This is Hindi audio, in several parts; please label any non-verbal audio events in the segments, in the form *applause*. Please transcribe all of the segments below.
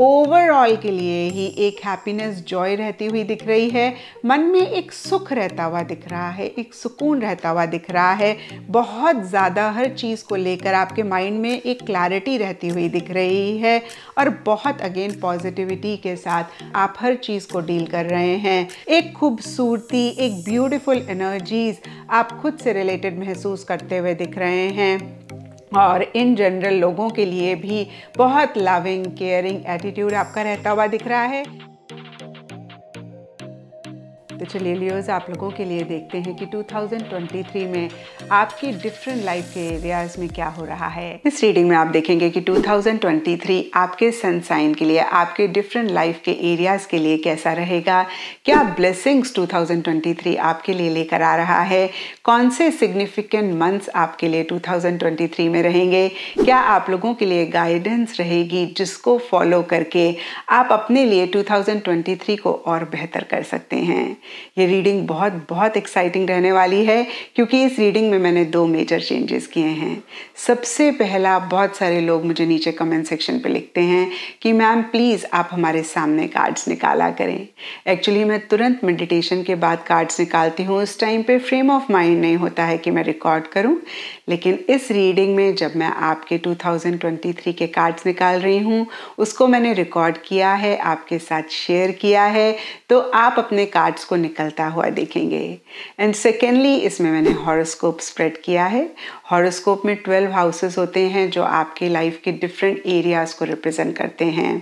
ओवरऑल के लिए ही एक हैप्पीनेस जॉय रहती हुई दिख रही है मन में एक सुख रहता हुआ दिख रहा है एक सुकून रहता हुआ दिख रहा है बहुत ज़्यादा हर चीज़ को लेकर आपके माइंड में एक क्लैरिटी रहती हुई दिख रही है और बहुत अगेन पॉजिटिविटी के साथ आप हर चीज़ को डील कर रहे हैं एक खूबसूरती एक ब्यूटिफुल एनर्जीज आप खुद से रिलेटेड महसूस करते हुए दिख रहे हैं और इन जनरल लोगों के लिए भी बहुत लविंग केयरिंग एटीट्यूड आपका रहता हुआ दिख रहा है तो चलिए लियोज आप लोगों के लिए देखते हैं कि 2023 में आपकी डिफरेंट लाइफ के एरियाज में क्या हो रहा है इस रीडिंग में आप देखेंगे कि 2023 आपके सन साइन के लिए आपके डिफरेंट लाइफ के एरियाज के लिए कैसा रहेगा क्या ब्लेसिंग्स 2023 आपके लिए लेकर आ रहा है कौन से सिग्निफिकेंट मंथ्स आपके लिए 2023 में रहेंगे क्या आप लोगों के लिए गाइडेंस रहेगी जिसको फॉलो करके आप अपने लिए 2023 को और बेहतर कर सकते हैं ये रीडिंग बहुत बहुत एक्साइटिंग रहने वाली है क्योंकि इस रीडिंग में मैंने दो मेजर चेंजेस किए हैं सबसे पहला बहुत सारे लोग मुझे नीचे कमेंट सेक्शन पे लिखते हैं कि मैम प्लीज़ आप हमारे सामने कार्ड्स निकाला करें एक्चुअली मैं तुरंत मेडिटेशन के बाद कार्ड्स निकालती हूँ उस टाइम पर फ्रेम ऑफ माइंड नहीं होता है कि मैं रिकॉर्ड करूँ लेकिन इस रीडिंग में जब मैं आपके 2023 के कार्ड्स निकाल रही हूँ उसको मैंने रिकॉर्ड किया है आपके साथ शेयर किया है तो आप अपने कार्ड्स को निकलता हुआ देखेंगे एंड सेकेंडली इसमें मैंने हॉरोस्कोप स्प्रेड किया है हॉरोस्कोप में 12 हाउसेस होते हैं जो आपके लाइफ के डिफरेंट एरियाज़ को रिप्रेजेंट करते हैं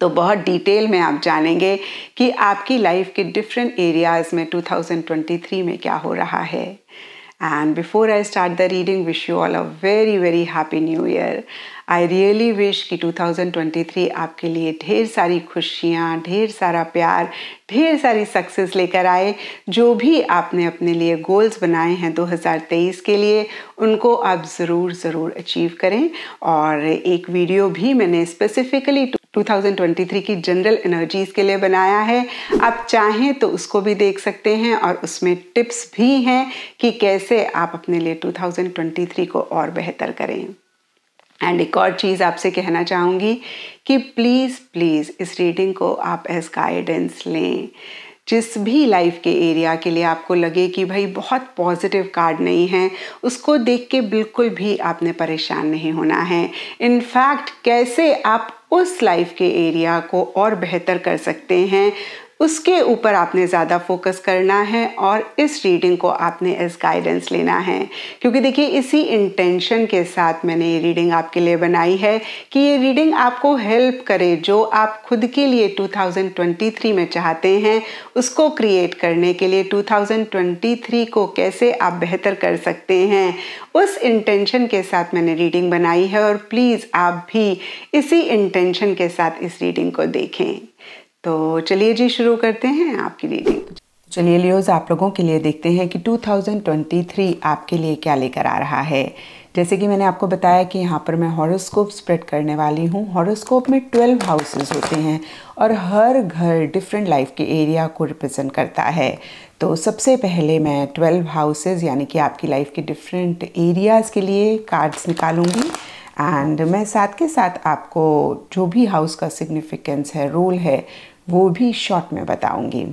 तो बहुत डिटेल में आप जानेंगे कि आपकी लाइफ के डिफरेंट एरियाज़ में 2023 में क्या हो रहा है And before I start the reading, wish you all a very very happy new year. I really wish कि 2023 आपके लिए ढेर सारी खुशियाँ ढेर सारा प्यार ढेर सारी सक्सेस लेकर आए जो भी आपने अपने लिए गोल्स बनाए हैं 2023 के लिए उनको आप ज़रूर ज़रूर अचीव करें और एक वीडियो भी मैंने स्पेसिफिकली 2023 की जनरल एनर्जीज के लिए बनाया है आप चाहें तो उसको भी देख सकते हैं और उसमें टिप्स भी हैं कि कैसे आप अपने लिए 2023 को और बेहतर करें एंड एक और चीज़ आपसे कहना चाहूँगी कि प्लीज़ प्लीज़ इस रीडिंग को आप एज गाइडेंस लें जिस भी लाइफ के एरिया के लिए आपको लगे कि भाई बहुत पॉजिटिव कार्ड नहीं है उसको देख के बिल्कुल भी आपने परेशान नहीं होना है इनफैक्ट कैसे आप उस लाइफ के एरिया को और बेहतर कर सकते हैं उसके ऊपर आपने ज़्यादा फोकस करना है और इस रीडिंग को आपने एज गाइडेंस लेना है क्योंकि देखिए इसी इंटेंशन के साथ मैंने ये रीडिंग आपके लिए बनाई है कि ये रीडिंग आपको हेल्प करे जो आप खुद के लिए 2023 में चाहते हैं उसको क्रिएट करने के लिए 2023 को कैसे आप बेहतर कर सकते हैं उस इंटेंशन के साथ मैंने रीडिंग बनाई है और प्लीज़ आप भी इसी इंटेंशन के साथ इस रीडिंग को देखें तो चलिए जी शुरू करते हैं आपके लिए जी चलिए लियोज आप लोगों के लिए देखते हैं कि 2023 आपके लिए क्या लेकर आ रहा है जैसे कि मैंने आपको बताया कि यहाँ पर मैं हॉरोस्कोप स्प्रेड करने वाली हूँ हॉरोस्कोप में 12 हाउसेस होते हैं और हर घर डिफरेंट लाइफ के एरिया को रिप्रेजेंट करता है तो सबसे पहले मैं 12 हाउसेस यानी कि आपकी लाइफ के डिफरेंट एरियाज़ के लिए कार्ड्स निकालूंगी एंड मैं साथ के साथ आपको जो भी हाउस का सिग्निफिकेंस है रोल है वो भी शॉर्ट में बताऊंगी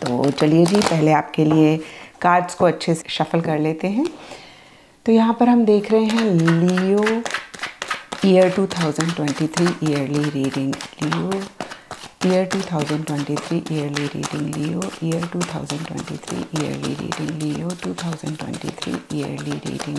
तो चलिए जी पहले आपके लिए कार्ड्स को अच्छे से शफल कर लेते हैं तो यहाँ पर हम देख रहे हैं Leo year 2023 yearly reading Leo year 2023 yearly reading Leo year 2023 yearly reading Leo 2023 yearly reading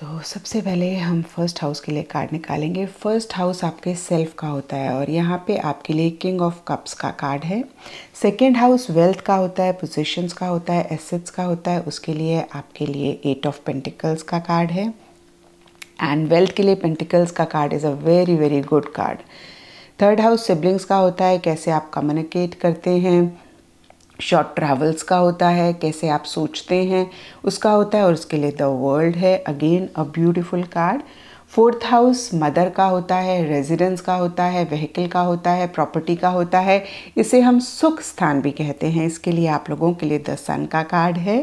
तो सबसे पहले हम फर्स्ट हाउस के लिए कार्ड निकालेंगे फर्स्ट हाउस आपके सेल्फ का होता है और यहाँ पे आपके लिए किंग ऑफ कप्स का कार्ड है सेकेंड हाउस वेल्थ का होता है पोजिशंस का होता है एसेट्स का होता है उसके लिए आपके लिए एट ऑफ पेंटिकल्स का कार्ड है एंड वेल्थ के लिए पेंटिकल्स का card is a very very good card third house siblings का होता है कैसे आप कम्युनिकेट करते हैं शॉर्ट ट्रैवल्स का होता है कैसे आप सोचते हैं उसका होता है और उसके लिए द वर्ल्ड है again a beautiful card fourth house mother का होता है रेजिडेंस का होता है व्हीकल का होता है प्रॉपर्टी का होता है इसे हम सुख स्थान भी कहते हैं इसके लिए आप लोगों के लिए द सन का कार्ड है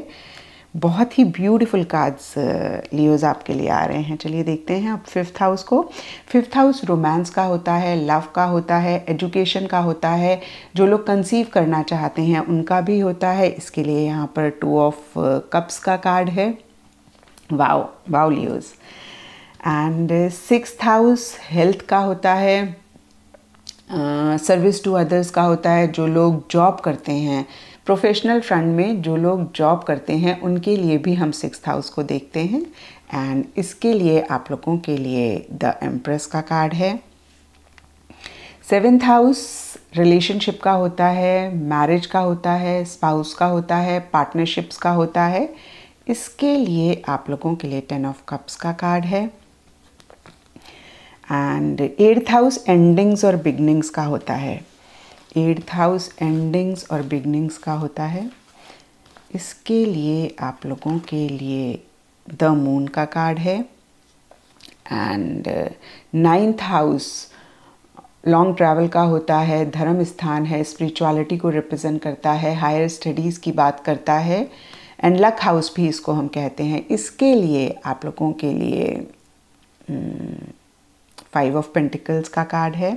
बहुत ही ब्यूटीफुल कार्ड्स लियोज आपके लिए आ रहे हैं चलिए देखते हैं अब फिफ्थ हाउस को फिफ्थ हाउस रोमांस का होता है लव का होता है एजुकेशन का होता है जो लोग कंसीव करना चाहते हैं उनका भी होता है इसके लिए यहाँ पर टू ऑफ कप्स का कार्ड है wow wow Leos and six house health का होता है सर्विस टू अदर्स का होता है जो लोग जॉब करते हैं प्रोफेशनल फ्रंट में जो लोग जॉब करते हैं उनके लिए भी हम सिक्स हाउस को देखते हैं एंड इसके लिए आप लोगों के लिए द एम्प्रेस का कार्ड है सेवेंथ हाउस रिलेशनशिप का होता है मैरिज का होता है स्पाउस का होता है पार्टनरशिप्स का होता है इसके लिए आप लोगों के लिए टेन ऑफ कप्स का कार्ड है एंड एट्थ हाउस एंडिंग्स और बिगनिंग्स का होता है एट्थ हाउस एंडिंग्स और बिगनिंग्स का होता है इसके लिए आप लोगों के लिए द मून का कार्ड है and uh, ninth house long travel का होता है धर्म स्थान है स्पिरिचुअलिटी को रिप्रेजेंट करता है हायर स्टडीज़ की बात करता है एंड लक हाउस भी इसको हम कहते हैं इसके लिए आप लोगों के लिए फाइव ऑफ पेंटिकल्स का कार्ड है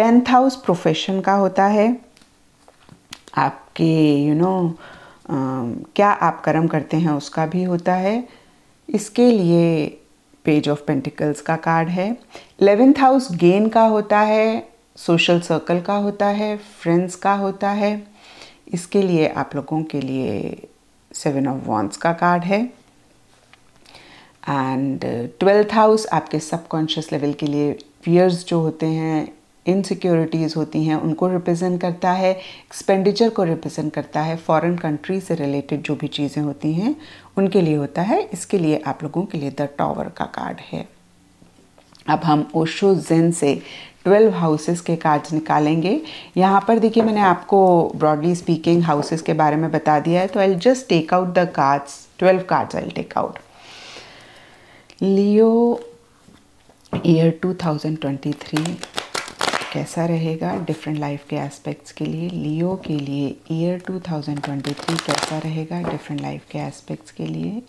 टेंथ हाउस प्रोफेशन का होता है आपके यू you नो know, क्या आप कर्म करते हैं उसका भी होता है इसके लिए पेज ऑफ पेंटिकल्स का कार्ड है एलेवेंथ हाउस गेन का होता है सोशल सर्कल का होता है फ्रेंड्स का होता है इसके लिए आप लोगों के लिए सेवन ऑफ वॉन्स का कार्ड है एंड ट्वेल्थ हाउस आपके सबकॉन्शियस लेवल के लिए फियर्स जो होते हैं इनसिक्योरिटीज़ होती हैं उनको रिप्रेजेंट करता है एक्सपेंडिचर को रिप्रेजेंट करता है फॉरेन कंट्री से रिलेटेड जो भी चीज़ें होती हैं उनके लिए होता है इसके लिए आप लोगों के लिए द टॉवर का कार्ड है अब हम ओशो जेन से ट्वेल्व हाउसेस के कार्ड्स निकालेंगे यहाँ पर देखिए मैंने आपको ब्रॉडली स्पीकिंग हाउसेस के बारे में बता दिया है तो I just take out the cards twelve cards I take out Leo year three कैसा रहेगा डिफरेंट लाइफ के एस्पेक्ट्स के लिए लियो के लिए ईयर 2023 कैसा रहेगा डिफरेंट लाइफ के एस्पेक्ट्स के लिए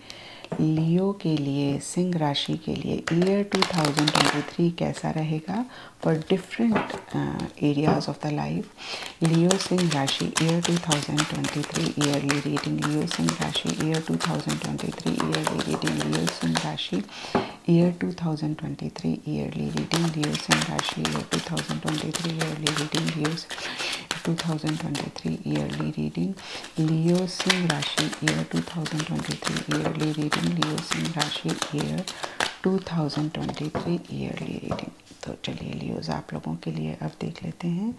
लियो के लिए सिंह राशि के लिए ईयर 2023 कैसा रहेगा for different areas of the life Leo सिंह राशि ईयर 2023 ईयरली रीडिंग लियो सिंह राशि ईयर 2023 ईयरली रीडिंग लियो सिंह राशि year 2023 yearly reading views and Rashli year 2023 yearly reading views 2023 yearly reading Leo Singh Rashi year 2023 yearly reading Leo Singh Rashi year 2023 yearly reading तो चलिए लियोज आप लोगों के लिए अब देख लेते हैं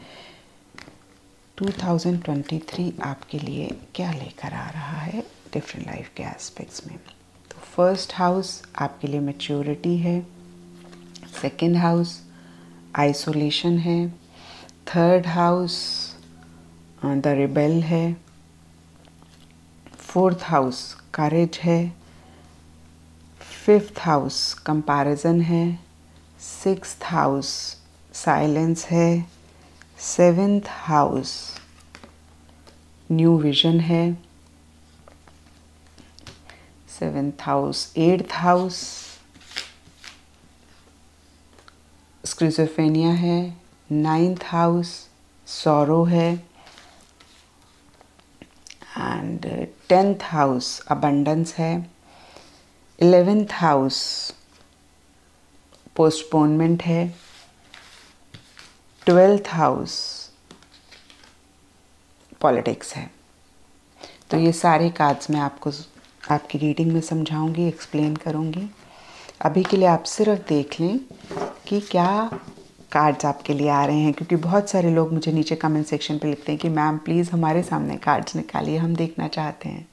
2023 आपके लिए क्या लेकर आ रहा है डिफरेंट लाइफ के एस्पेक्ट्स में फर्स्ट हाउस आपके लिए मेच्योरिटी है सेकेंड हाउस आइसोलेशन है थर्ड हाउस द रिबेल है फोर्थ हाउस करेज है फिफ्थ हाउस कंपैरिजन है सिक्स हाउस साइलेंस है सेवेंथ हाउस न्यू विजन है seventh house, eighth house schizophrenia है नाइन्थ हाउस सौरो है एंड टेंथ हाउस अबंडेंस है इलेवेंथ हाउस पोस्टपोनमेंट है ट्वेल्थ हाउस पॉलिटिक्स है तो ये सारे कार्ड्स मैं आपको आपकी रीडिंग में समझाऊंगी एक्सप्लेन करूंगी अभी के लिए आप सिर्फ देख लें कि क्या कार्ड्स आपके लिए आ रहे हैं क्योंकि बहुत सारे लोग मुझे नीचे कमेंट सेक्शन पे लिखते हैं कि मैम प्लीज़ हमारे सामने कार्ड्स निकालिए हम देखना चाहते हैं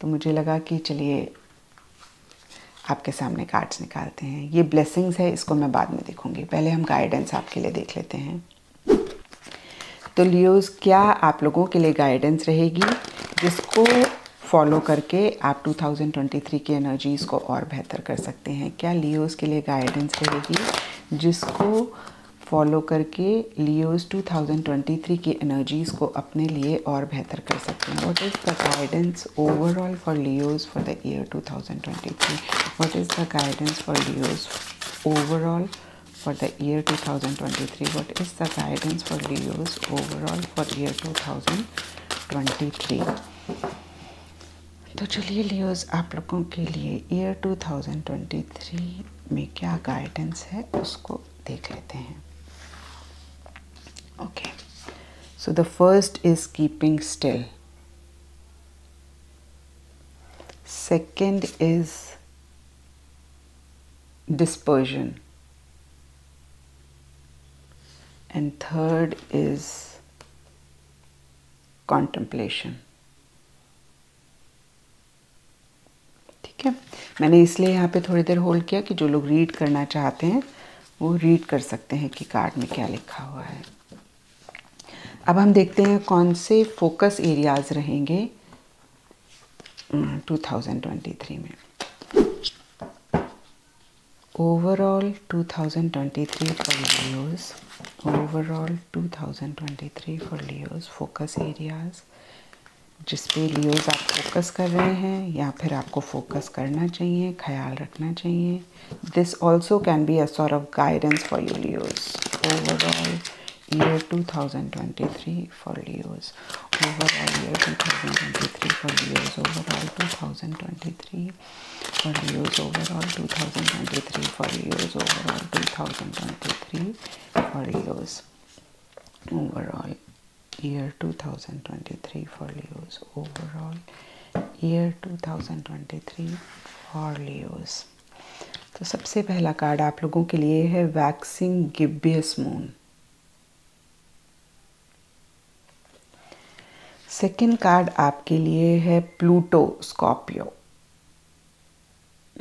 तो मुझे लगा कि चलिए आपके सामने कार्ड्स निकालते हैं ये ब्लेसिंग्स है इसको मैं बाद में देखूंगी पहले हम गाइडेंस आपके लिए देख लेते हैं तो लियोज क्या आप लोगों के लिए गाइडेंस रहेगी जिसको फॉलो करके आप 2023 की एनर्जीज़ को और बेहतर कर सकते हैं क्या लियोज़ के लिए गाइडेंस रहेगी जिसको फॉलो करके लियोज़ 2023 की एनर्जीज़ को अपने लिए और बेहतर कर सकते हैं what is the guidance overall for Leos for the year 2023 what is the guidance for Leos overall for the year 2023 what is the guidance for leos overall for year 2023 तो चलिए लियोज आप लोगों के लिए ईयर 2023 में क्या गाइडेंस है उसको देख लेते हैं okay so the first is keeping still second is disposition and third is contemplation ठीक है मैंने इसलिए यहाँ पे थोड़ी देर होल्ड किया कि जो लोग रीड करना चाहते हैं वो रीड कर सकते हैं कि कार्ड में क्या लिखा हुआ है अब हम देखते हैं कौन से फोकस एरियाज रहेंगे 2023 हम्म, में overall 2023 for Leos overall 2023 for Leos focus areas जिस पे लियोज आप फोकस कर रहे हैं या फिर आपको फोकस करना चाहिए ख्याल रखना चाहिए this also can be a sort of guidance for you Leos overall year 2023 for Leos overall year 2023 for Leos overall 2023 for Leos overall 2023 for Leos overall 2023 for Leos overall year 2023 for leos overall year 2023 for leos तो सबसे पहला कार्ड आप लोगों के लिए है waxing gibbous moon second card आपके लिए है प्लूटो स्कॉर्पियो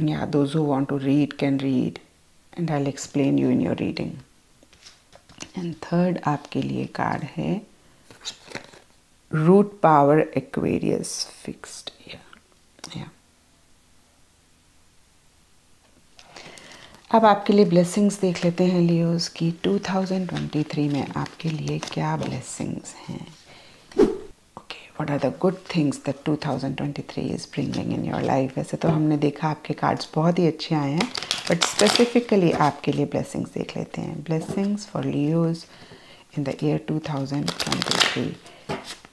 या those who want to read can read and I explain you in your reading and third आपके लिए कार्ड है root power Aquarius fixed here. Yeah. अब आपके लिए ब्लेसिंग्स देख लेते हैं लियोज की 2023 में आपके लिए क्या ब्लेसिंग्स हैं what are the good things that 2023 is bringing in your life वैसे तो हमने देखा आपके कार्ड्स बहुत ही अच्छे आए हैं बट स्पेसिफिकली आपके लिए ब्लेसिंग्स देख लेते हैं blessings for Leos in the year two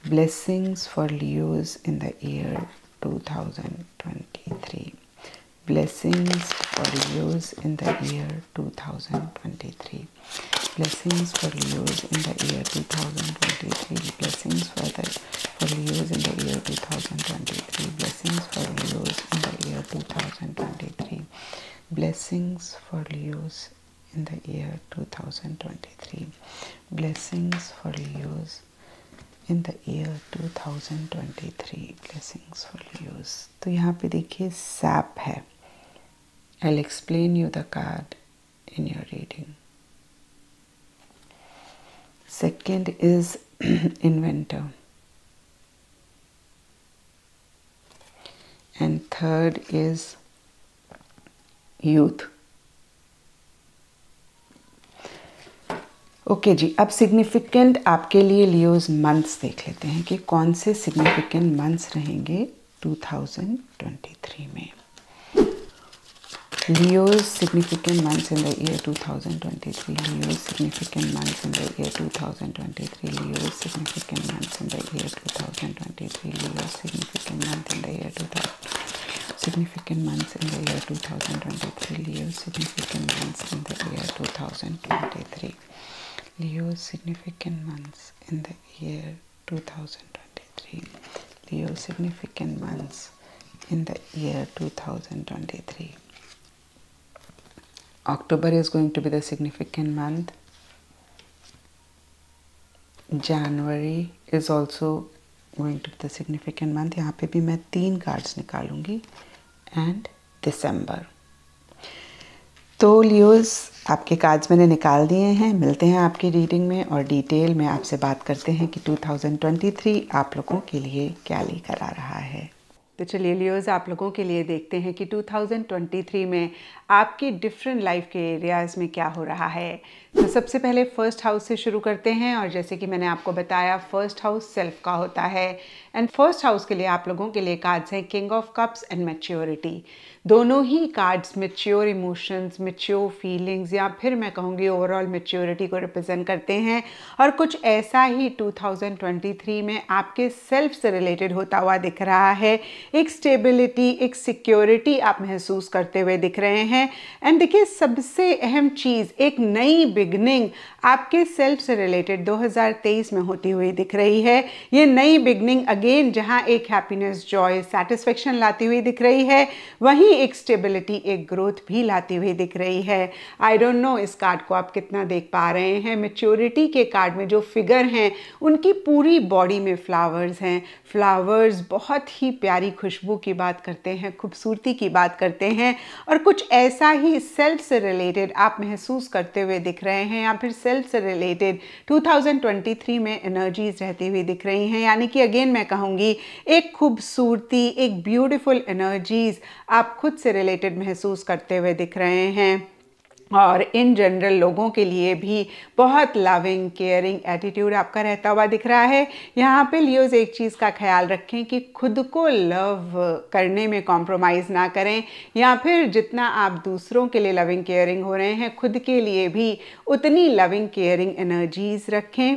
Blessings for Leos in the year 2023. Blessings for Leos in the year 2023. Blessings for Leos in the year 2023. Blessings for the for Leos in the year 2023. Blessings for Leos in the year 2023. Blessings for Leos in the year 2023. Blessings for Leos in the year 2023 blessings for you. तो यहाँ पे देखिए sap है I'll explain you the card in your reading second is *clears throat* inventor and third is youth okay okay जी अब सिग्निफिकेंट आपके लिए लियोज मंथ्स देख लेते हैं कि कौन से सिग्निफिकेंट मंथ्स रहेंगे 2023 में Leos significant months in the year 2023 Leos significant months in the year 2023 Leos significant months in the year 2023 Leos significant month in the year 2000 significant months in the year 2023 leo significant months in the year 2023 Leo significant months in the year 2023. Leo significant months in the year 2023. October is going to be the significant month. January is also going to be the significant month. यहाँ पे भी मैं तीन cards and December. तो लियोज़ आपके कार्ड्स मैंने निकाल दिए हैं मिलते हैं आपकी रीडिंग में और डिटेल में आपसे बात करते हैं कि 2023 आप लोगों के लिए क्या लेकर आ रहा है तो चलिए लियोज आप लोगों के लिए देखते हैं कि 2023 में आपकी डिफरेंट लाइफ के एरियाज़ में क्या हो रहा है तो सबसे पहले फर्स्ट हाउस से शुरू करते हैं और जैसे कि मैंने आपको बताया फर्स्ट हाउस सेल्फ का होता है एंड फर्स्ट हाउस के लिए आप लोगों के लिए कार्ड्स हैं king of cups and maturity दोनों ही cards mature emotions mature feelings या फिर मैं कहूँगी ओवरऑल मेच्योरिटी को रिप्रेजेंट करते हैं और कुछ ऐसा ही 2023 में आपके सेल्फ से रिलेटेड होता हुआ दिख रहा है एक स्टेबिलिटी एक सिक्योरिटी आप महसूस करते हुए दिख रहे हैं एंड देखिए सबसे अहम चीज़ एक नई बिगनिंग आपके सेल्फ से रिलेटेड 2023 में होती हुई दिख रही है ये नई बिगनिंग अगेन जहाँ एक हैप्पीनेस जॉय सेटिस्फेक्शन लाती हुई दिख रही है वहीं एक स्टेबिलिटी एक ग्रोथ भी लाती हुई दिख रही है आई डोंट नो इस कार्ड को आप कितना देख पा रहे हैं मेच्योरिटी के कार्ड में जो फिगर हैं उनकी पूरी बॉडी में फ्लावर्स हैं फ्लावर्स बहुत ही प्यारी खुशबू की बात करते हैं खूबसूरती की बात करते हैं और कुछ ऐसा ही सेल्फ से रिलेटेड आप महसूस करते हुए दिख रहे हैं या फिर सेल्फ से रिलेटेड 2023 में एनर्जीज रहती हुई दिख रही हैं यानी कि अगेन मैं कहूँगी एक खूबसूरती एक ब्यूटिफुल एनर्जीज आप खुद से रिलेटेड महसूस करते हुए दिख रहे हैं और इन जनरल लोगों के लिए भी बहुत लविंग केयरिंग एटीट्यूड आपका रहता हुआ दिख रहा है यहाँ पे लियोज एक चीज़ का ख्याल रखें कि खुद को लव करने में कॉम्प्रोमाइज़ ना करें या फिर जितना आप दूसरों के लिए लविंग केयरिंग हो रहे हैं खुद के लिए भी उतनी लविंग केयरिंग एनर्जीज़ रखें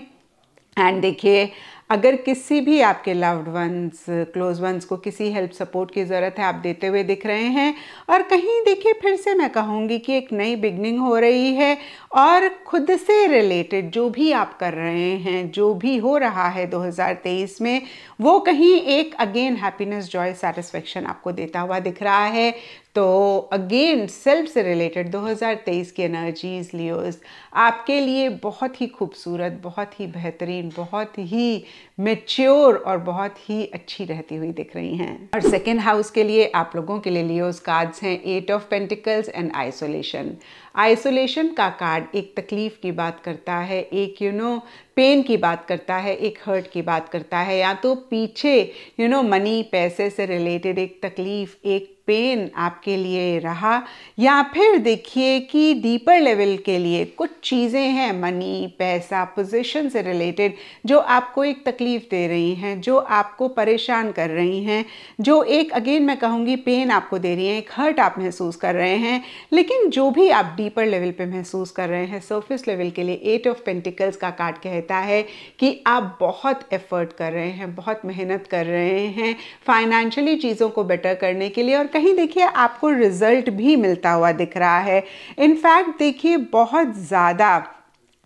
एंड देखिए अगर किसी भी आपके लव्ड वंस क्लोज वंस को किसी हेल्प सपोर्ट की ज़रूरत है आप देते हुए दिख रहे हैं और कहीं देखिए फिर से मैं कहूँगी कि एक नई बिगनिंग हो रही है और खुद से रिलेटेड जो भी आप कर रहे हैं जो भी हो रहा है 2023 में वो कहीं एक अगेन हैप्पीनेस जॉय सेटिस्फेक्शन आपको देता हुआ दिख रहा है तो अगेन सेल्फ से रिलेटेड 2023 की एनर्जीज लियोज आपके लिए बहुत ही खूबसूरत बहुत ही बेहतरीन बहुत ही मेच्योर और बहुत ही अच्छी रहती हुई दिख रही हैं और सेकेंड हाउस के लिए आप लोगों के लिए लियोज कार्ड्स हैं eight of pentacles and isolation isolation का कार्ड एक तकलीफ़ की बात करता है एक you you know know, pain की बात करता है एक हर्ट की बात करता है या तो पीछे यू नो मनी पैसे से रिलेटेड एक तकलीफ़ एक पेन आपके लिए रहा या फिर देखिए कि डीपर लेवल के लिए कुछ चीज़ें हैं मनी पैसा पोजीशन से रिलेटेड जो आपको एक तकलीफ़ दे रही हैं जो आपको परेशान कर रही हैं जो एक अगेन मैं कहूँगी पेन आपको दे रही हैं एक हर्ट आप महसूस कर रहे हैं लेकिन जो भी आप डीपर लेवल पे महसूस कर रहे हैं सरफेस लेवल के लिए एट ऑफ पेंटिकल्स का कार्ड कह कहता है कि आप बहुत एफर्ट कर रहे हैं बहुत मेहनत कर रहे हैं फाइनेंशियली चीज़ों को बेटर करने के लिए और कहीं देखिए आपको रिज़ल्ट भी मिलता हुआ दिख रहा है इनफैक्ट देखिए बहुत ज़्यादा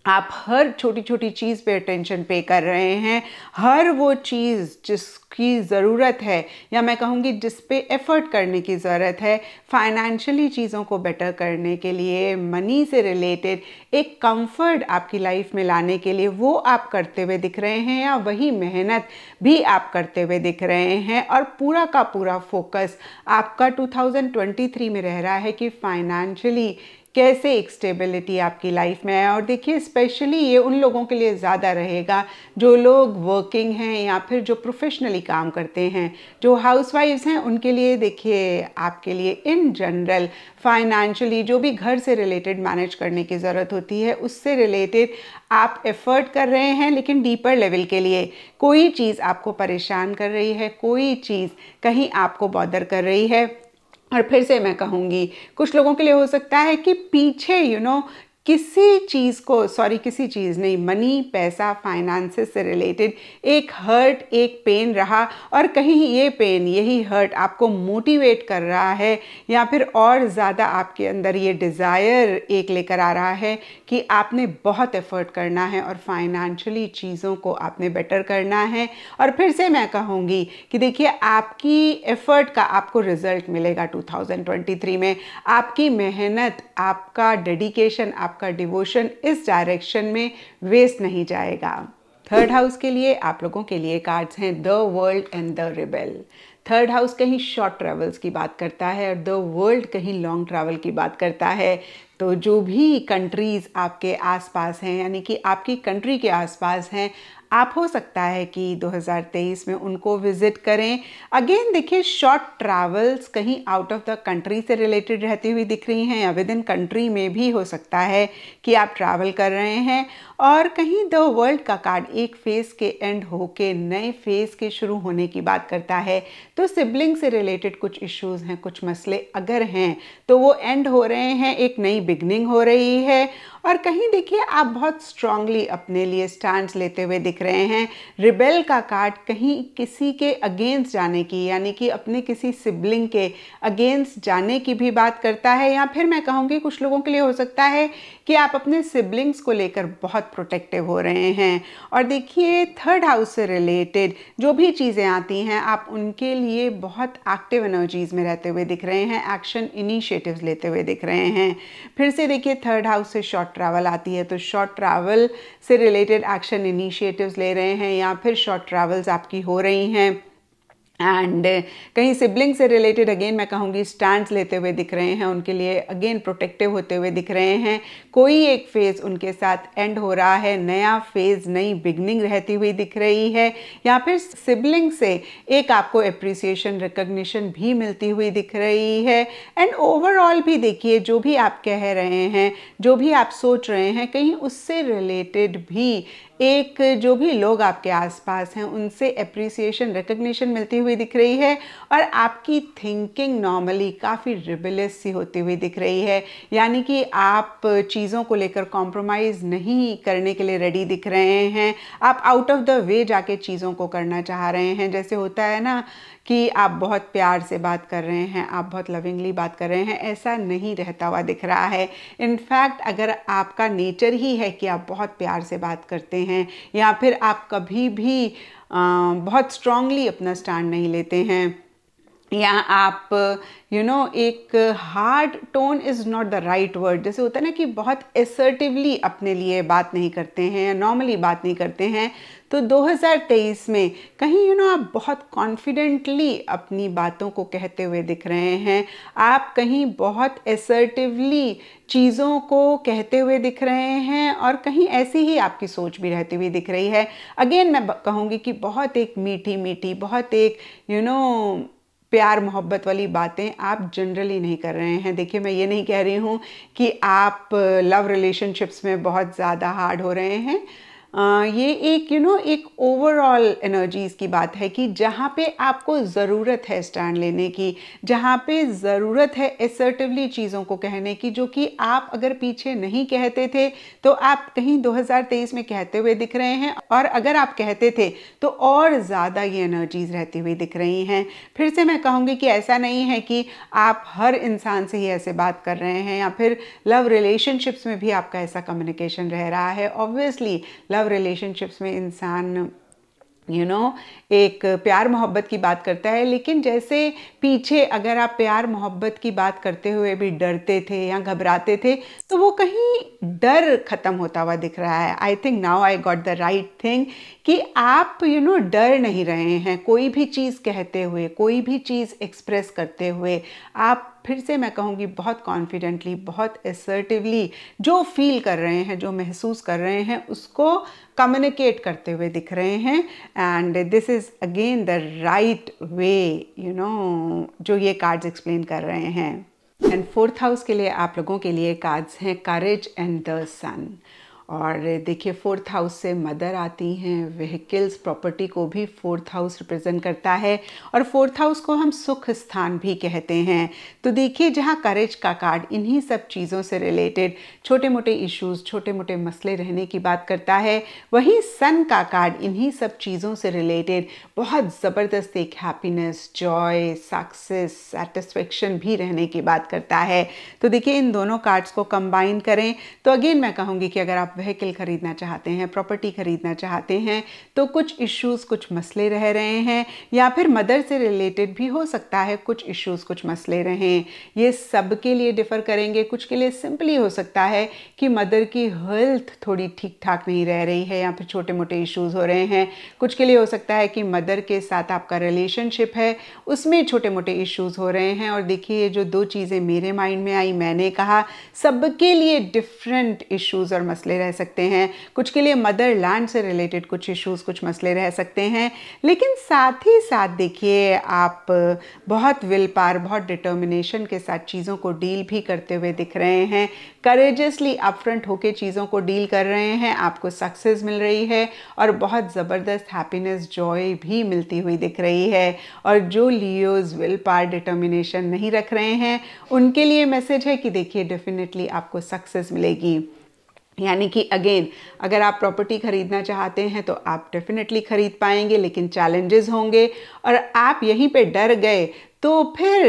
आप हर छोटी छोटी चीज़ पे अटेंशन पे कर रहे हैं हर वो चीज़ जिसकी ज़रूरत है या मैं कहूँगी जिस पे एफ़र्ट करने की ज़रूरत है फाइनेंशियली चीज़ों को बेटर करने के लिए मनी से रिलेटेड एक कंफर्ट आपकी लाइफ में लाने के लिए वो आप करते हुए दिख रहे हैं या वही मेहनत भी आप करते हुए दिख रहे हैं और पूरा का पूरा फोकस आपका 2023 में रह रहा है कि फाइनेंशियली कैसे एक स्टेबिलिटी आपकी लाइफ में है और देखिए स्पेशली ये उन लोगों के लिए ज़्यादा रहेगा जो लोग वर्किंग हैं या फिर जो प्रोफेशनली काम करते हैं जो हाउस हैं उनके लिए देखिए आपके लिए इन जनरल फाइनेंशियली जो भी घर से रिलेटेड मैनेज करने की ज़रूरत होती है उससे रिलेटेड आप एफर्ट कर रहे हैं लेकिन डीपर लेवल के लिए कोई चीज़ आपको परेशान कर रही है कोई चीज़ कहीं आपको बॉदर कर रही है और फिर से मैं कहूँगी कुछ लोगों के लिए हो सकता है कि पीछे यू you नो know, किसी चीज़ को सॉरी किसी चीज़ नहीं मनी पैसा फाइनेंसेस से रिलेटेड एक हर्ट एक पेन रहा और कहीं ये पेन यही हर्ट आपको मोटिवेट कर रहा है या फिर और ज़्यादा आपके अंदर ये डिज़ायर एक लेकर आ रहा है कि आपने बहुत एफर्ट करना है और फाइनेंशियली चीज़ों को आपने बेटर करना है और फिर से मैं कहूँगी कि देखिए आपकी एफर्ट का आपको रिज़ल्ट मिलेगा 2023 में आपकी मेहनत आपका डेडिकेशन आप आपका डिवोशन इस डायरेक्शन में वेस्ट नहीं जाएगा थर्ड हाउस के लिए आप लोगों के लिए कार्ड्स हैं the world and the rebel third house कहीं शॉर्ट ट्रेवल्स की बात करता है और द वर्ल्ड कहीं लॉन्ग ट्रैवल की बात करता है तो जो भी कंट्रीज़ आपके आसपास हैं यानी कि आपकी कंट्री के आसपास हैं आप हो सकता है कि 2023 में उनको विज़िट करें अगेन देखिए शॉर्ट ट्रैवल्स कहीं आउट ऑफ द कंट्री से रिलेटेड रहती हुई दिख रही हैं या विद इन कंट्री में भी हो सकता है कि आप ट्रैवल कर रहे हैं और कहीं द वर्ल्ड का कार्ड एक फेज़ के एंड होके नए फेज़ के शुरू होने की बात करता है तो सिबलिंग से रिलेटेड कुछ इश्यूज़ हैं कुछ मसले अगर हैं तो वो एंड हो रहे हैं एक नई बिगनिंग हो रही है और कहीं देखिए आप बहुत स्ट्रांगली अपने लिए स्टैंड लेते हुए दिख रहे हैं रिबेल का कार्ड कहीं किसी के अगेंस्ट जाने की यानी कि अपने किसी सिबलिंग के अगेंस्ट जाने की भी बात करता है या फिर मैं कहूँगी कुछ लोगों के लिए हो सकता है कि आप अपने सिबलिंग्स को लेकर बहुत प्रोटेक्टिव हो रहे हैं और देखिए थर्ड हाउस से रिलेटेड जो भी चीज़ें आती हैं आप उनके लिए बहुत एक्टिव एनर्जीज में रहते हुए दिख रहे हैं एक्शन इनिशिएटिव्स लेते हुए दिख रहे हैं फिर से देखिए थर्ड हाउस से शॉर्ट ट्रैवल आती है तो शॉर्ट ट्रैवल से रिलेटेड एक्शन इनिशिएटिव्स ले रहे हैं या फिर शॉर्ट ट्रैवल्स आपकी हो रही हैं एंड uh, कहीं सिबलिंग से रिलेटेड अगेन मैं कहूँगी स्टैंड लेते हुए दिख रहे हैं उनके लिए अगेन प्रोटेक्टिव होते हुए दिख रहे हैं कोई एक फेज़ उनके साथ एंड हो रहा है नया फेज़ नई बिगनिंग रहती हुई दिख रही है या फिर सिबलिंग से एक आपको अप्रिसिएशन रिकग्निशन भी मिलती हुई दिख रही है एंड ओवरऑल भी देखिए जो भी आप कह रहे हैं जो भी आप सोच रहे हैं कहीं उससे रिलेटेड भी एक जो भी लोग आपके आसपास हैं उनसे अप्रिसिएशन रिकग्निशन मिलती हुई हुई दिख रही है और आपकी थिंकिंग नॉर्मली काफ़ी रिबिलस सी होती हुई दिख रही है यानी कि आप चीज़ों को लेकर कॉम्प्रोमाइज़ नहीं करने के लिए रेडी दिख रहे हैं आप आउट ऑफ द वे जाके चीज़ों को करना चाह रहे हैं जैसे होता है ना कि आप बहुत प्यार से बात कर रहे हैं आप बहुत लविंगली बात कर रहे हैं ऐसा नहीं रहता हुआ दिख रहा है इनफैक्ट अगर आपका नेचर ही है कि आप बहुत प्यार से बात करते हैं या फिर आप कभी भी बहुत स्ट्रांगली अपना स्टैंड नहीं लेते हैं या आप यू you नो know, एक hard tone is not the right word जैसे होता है ना कि बहुत एसर्टिवली अपने लिए बात नहीं करते हैं नॉर्मली बात नहीं करते हैं तो 2023 में कहीं यू you नो know, आप बहुत कॉन्फिडेंटली अपनी बातों को कहते हुए दिख रहे हैं आप कहीं बहुत एसर्टिवली चीज़ों को कहते हुए दिख रहे हैं और कहीं ऐसी ही आपकी सोच भी रहती हुई दिख रही है अगेन मैं कहूँगी कि बहुत एक मीठी मीठी बहुत एक यू you नो know, प्यार मोहब्बत वाली बातें आप जनरली नहीं कर रहे हैं देखिए मैं ये नहीं कह रही हूँ कि आप लव रिलेशनशिप्स में बहुत ज़्यादा हार्ड हो रहे हैं ये एक यू you नो know, एक ओवरऑल एनर्जीज़ की बात है कि जहाँ पे आपको ज़रूरत है स्टैंड लेने की जहाँ पे ज़रूरत है एसर्टिवली चीज़ों को कहने की जो कि आप अगर पीछे नहीं कहते थे तो आप कहीं 2023 में कहते हुए दिख रहे हैं और अगर आप कहते थे तो और ज़्यादा ये एनर्जीज़ रहती हुई दिख रही हैं फिर से मैं कहूँगी कि ऐसा नहीं है कि आप हर इंसान से ही ऐसे बात कर रहे हैं या फिर लव रिलेशनशिप्स में भी आपका ऐसा कम्युनिकेशन रह रहा है ऑब्वियसली लव लव रिलेशनशिप्स में इंसान यू you नो know, एक प्यार मोहब्बत की बात करता है लेकिन जैसे पीछे अगर आप प्यार मोहब्बत की बात करते हुए भी डरते थे या घबराते थे तो वो कहीं डर ख़त्म होता हुआ दिख रहा है I think now I got the right thing कि आप यू you नो know, डर नहीं रहे हैं कोई भी चीज़ कहते हुए कोई भी चीज़ एक्सप्रेस करते हुए आप फिर से मैं कहूँगी बहुत कॉन्फिडेंटली बहुत एसर्टिवली जो फील कर रहे हैं जो महसूस कर रहे हैं उसको कम्युनिकेट करते हुए दिख रहे हैं and this is again the right way you know जो ये कार्ड्स एक्सप्लेन कर रहे हैं एंड फोर्थ हाउस के लिए आप लोगों के लिए कार्ड्स हैं करेज एंड द सन और देखिए फोर्थ हाउस से मदर आती हैं व्हीकल्स प्रॉपर्टी को भी फोर्थ हाउस रिप्रेजेंट करता है और फोर्थ हाउस को हम सुख स्थान भी कहते हैं तो देखिए जहाँ करेज का कार्ड इन्हीं सब चीज़ों से रिलेटेड छोटे मोटे इश्यूज छोटे मोटे मसले रहने की बात करता है वहीं सन का कार्ड इन्हीं सब चीज़ों से रिलेटेड बहुत ज़बरदस्त एक हैप्पीनेस जॉय सक्सेस सेटिस्फेक्शन भी रहने की बात करता है तो देखिए इन दोनों कार्ड्स को कंबाइन करें तो अगेन मैं कहूँगी कि अगर आप व्हीकल ख़रीदना चाहते हैं प्रॉपर्टी ख़रीदना चाहते हैं तो कुछ इश्यूज़ कुछ मसले रह रहे हैं या फिर मदर से रिलेटेड भी हो सकता है कुछ इश्यूज़ कुछ मसले रहें ये सब के लिए डिफ़र करेंगे कुछ के लिए सिंपली हो सकता है कि मदर की हेल्थ थोड़ी ठीक ठाक नहीं रह रही है या फिर छोटे मोटे इश्यूज़ हो रहे हैं कुछ के लिए हो सकता है कि मदर के साथ आपका रिलेशनशिप है उसमें छोटे मोटे इश्यूज़ हो रहे हैं और देखिए ये जो दो चीज़ें मेरे माइंड में आई मैंने कहा सबके लिए डिफरेंट इश्यूज़ और मसले रह रह सकते हैं कुछ के लिए मदर लैंड से रिलेटेड कुछ इश्यूज कुछ मसले रह सकते हैं लेकिन साथ ही साथ देखिए आप बहुत विल पार बहुत डिटर्मिनेशन के साथ चीज़ों को डील भी करते हुए दिख रहे हैं करेजसली अपफ्रंट होके चीज़ों को डील कर रहे हैं आपको सक्सेस मिल रही है और बहुत ज़बरदस्त हैप्पीनेस जॉय भी मिलती हुई दिख रही है और जो लियोज विल पार डिटर्मिनेशन नहीं रख रहे हैं उनके लिए मैसेज है कि देखिए डेफिनेटली आपको सक्सेस मिलेगी यानी कि अगेन अगर आप प्रॉपर्टी खरीदना चाहते हैं तो आप डेफिनेटली खरीद पाएंगे लेकिन चैलेंजेस होंगे और आप यहीं पे डर गए तो फिर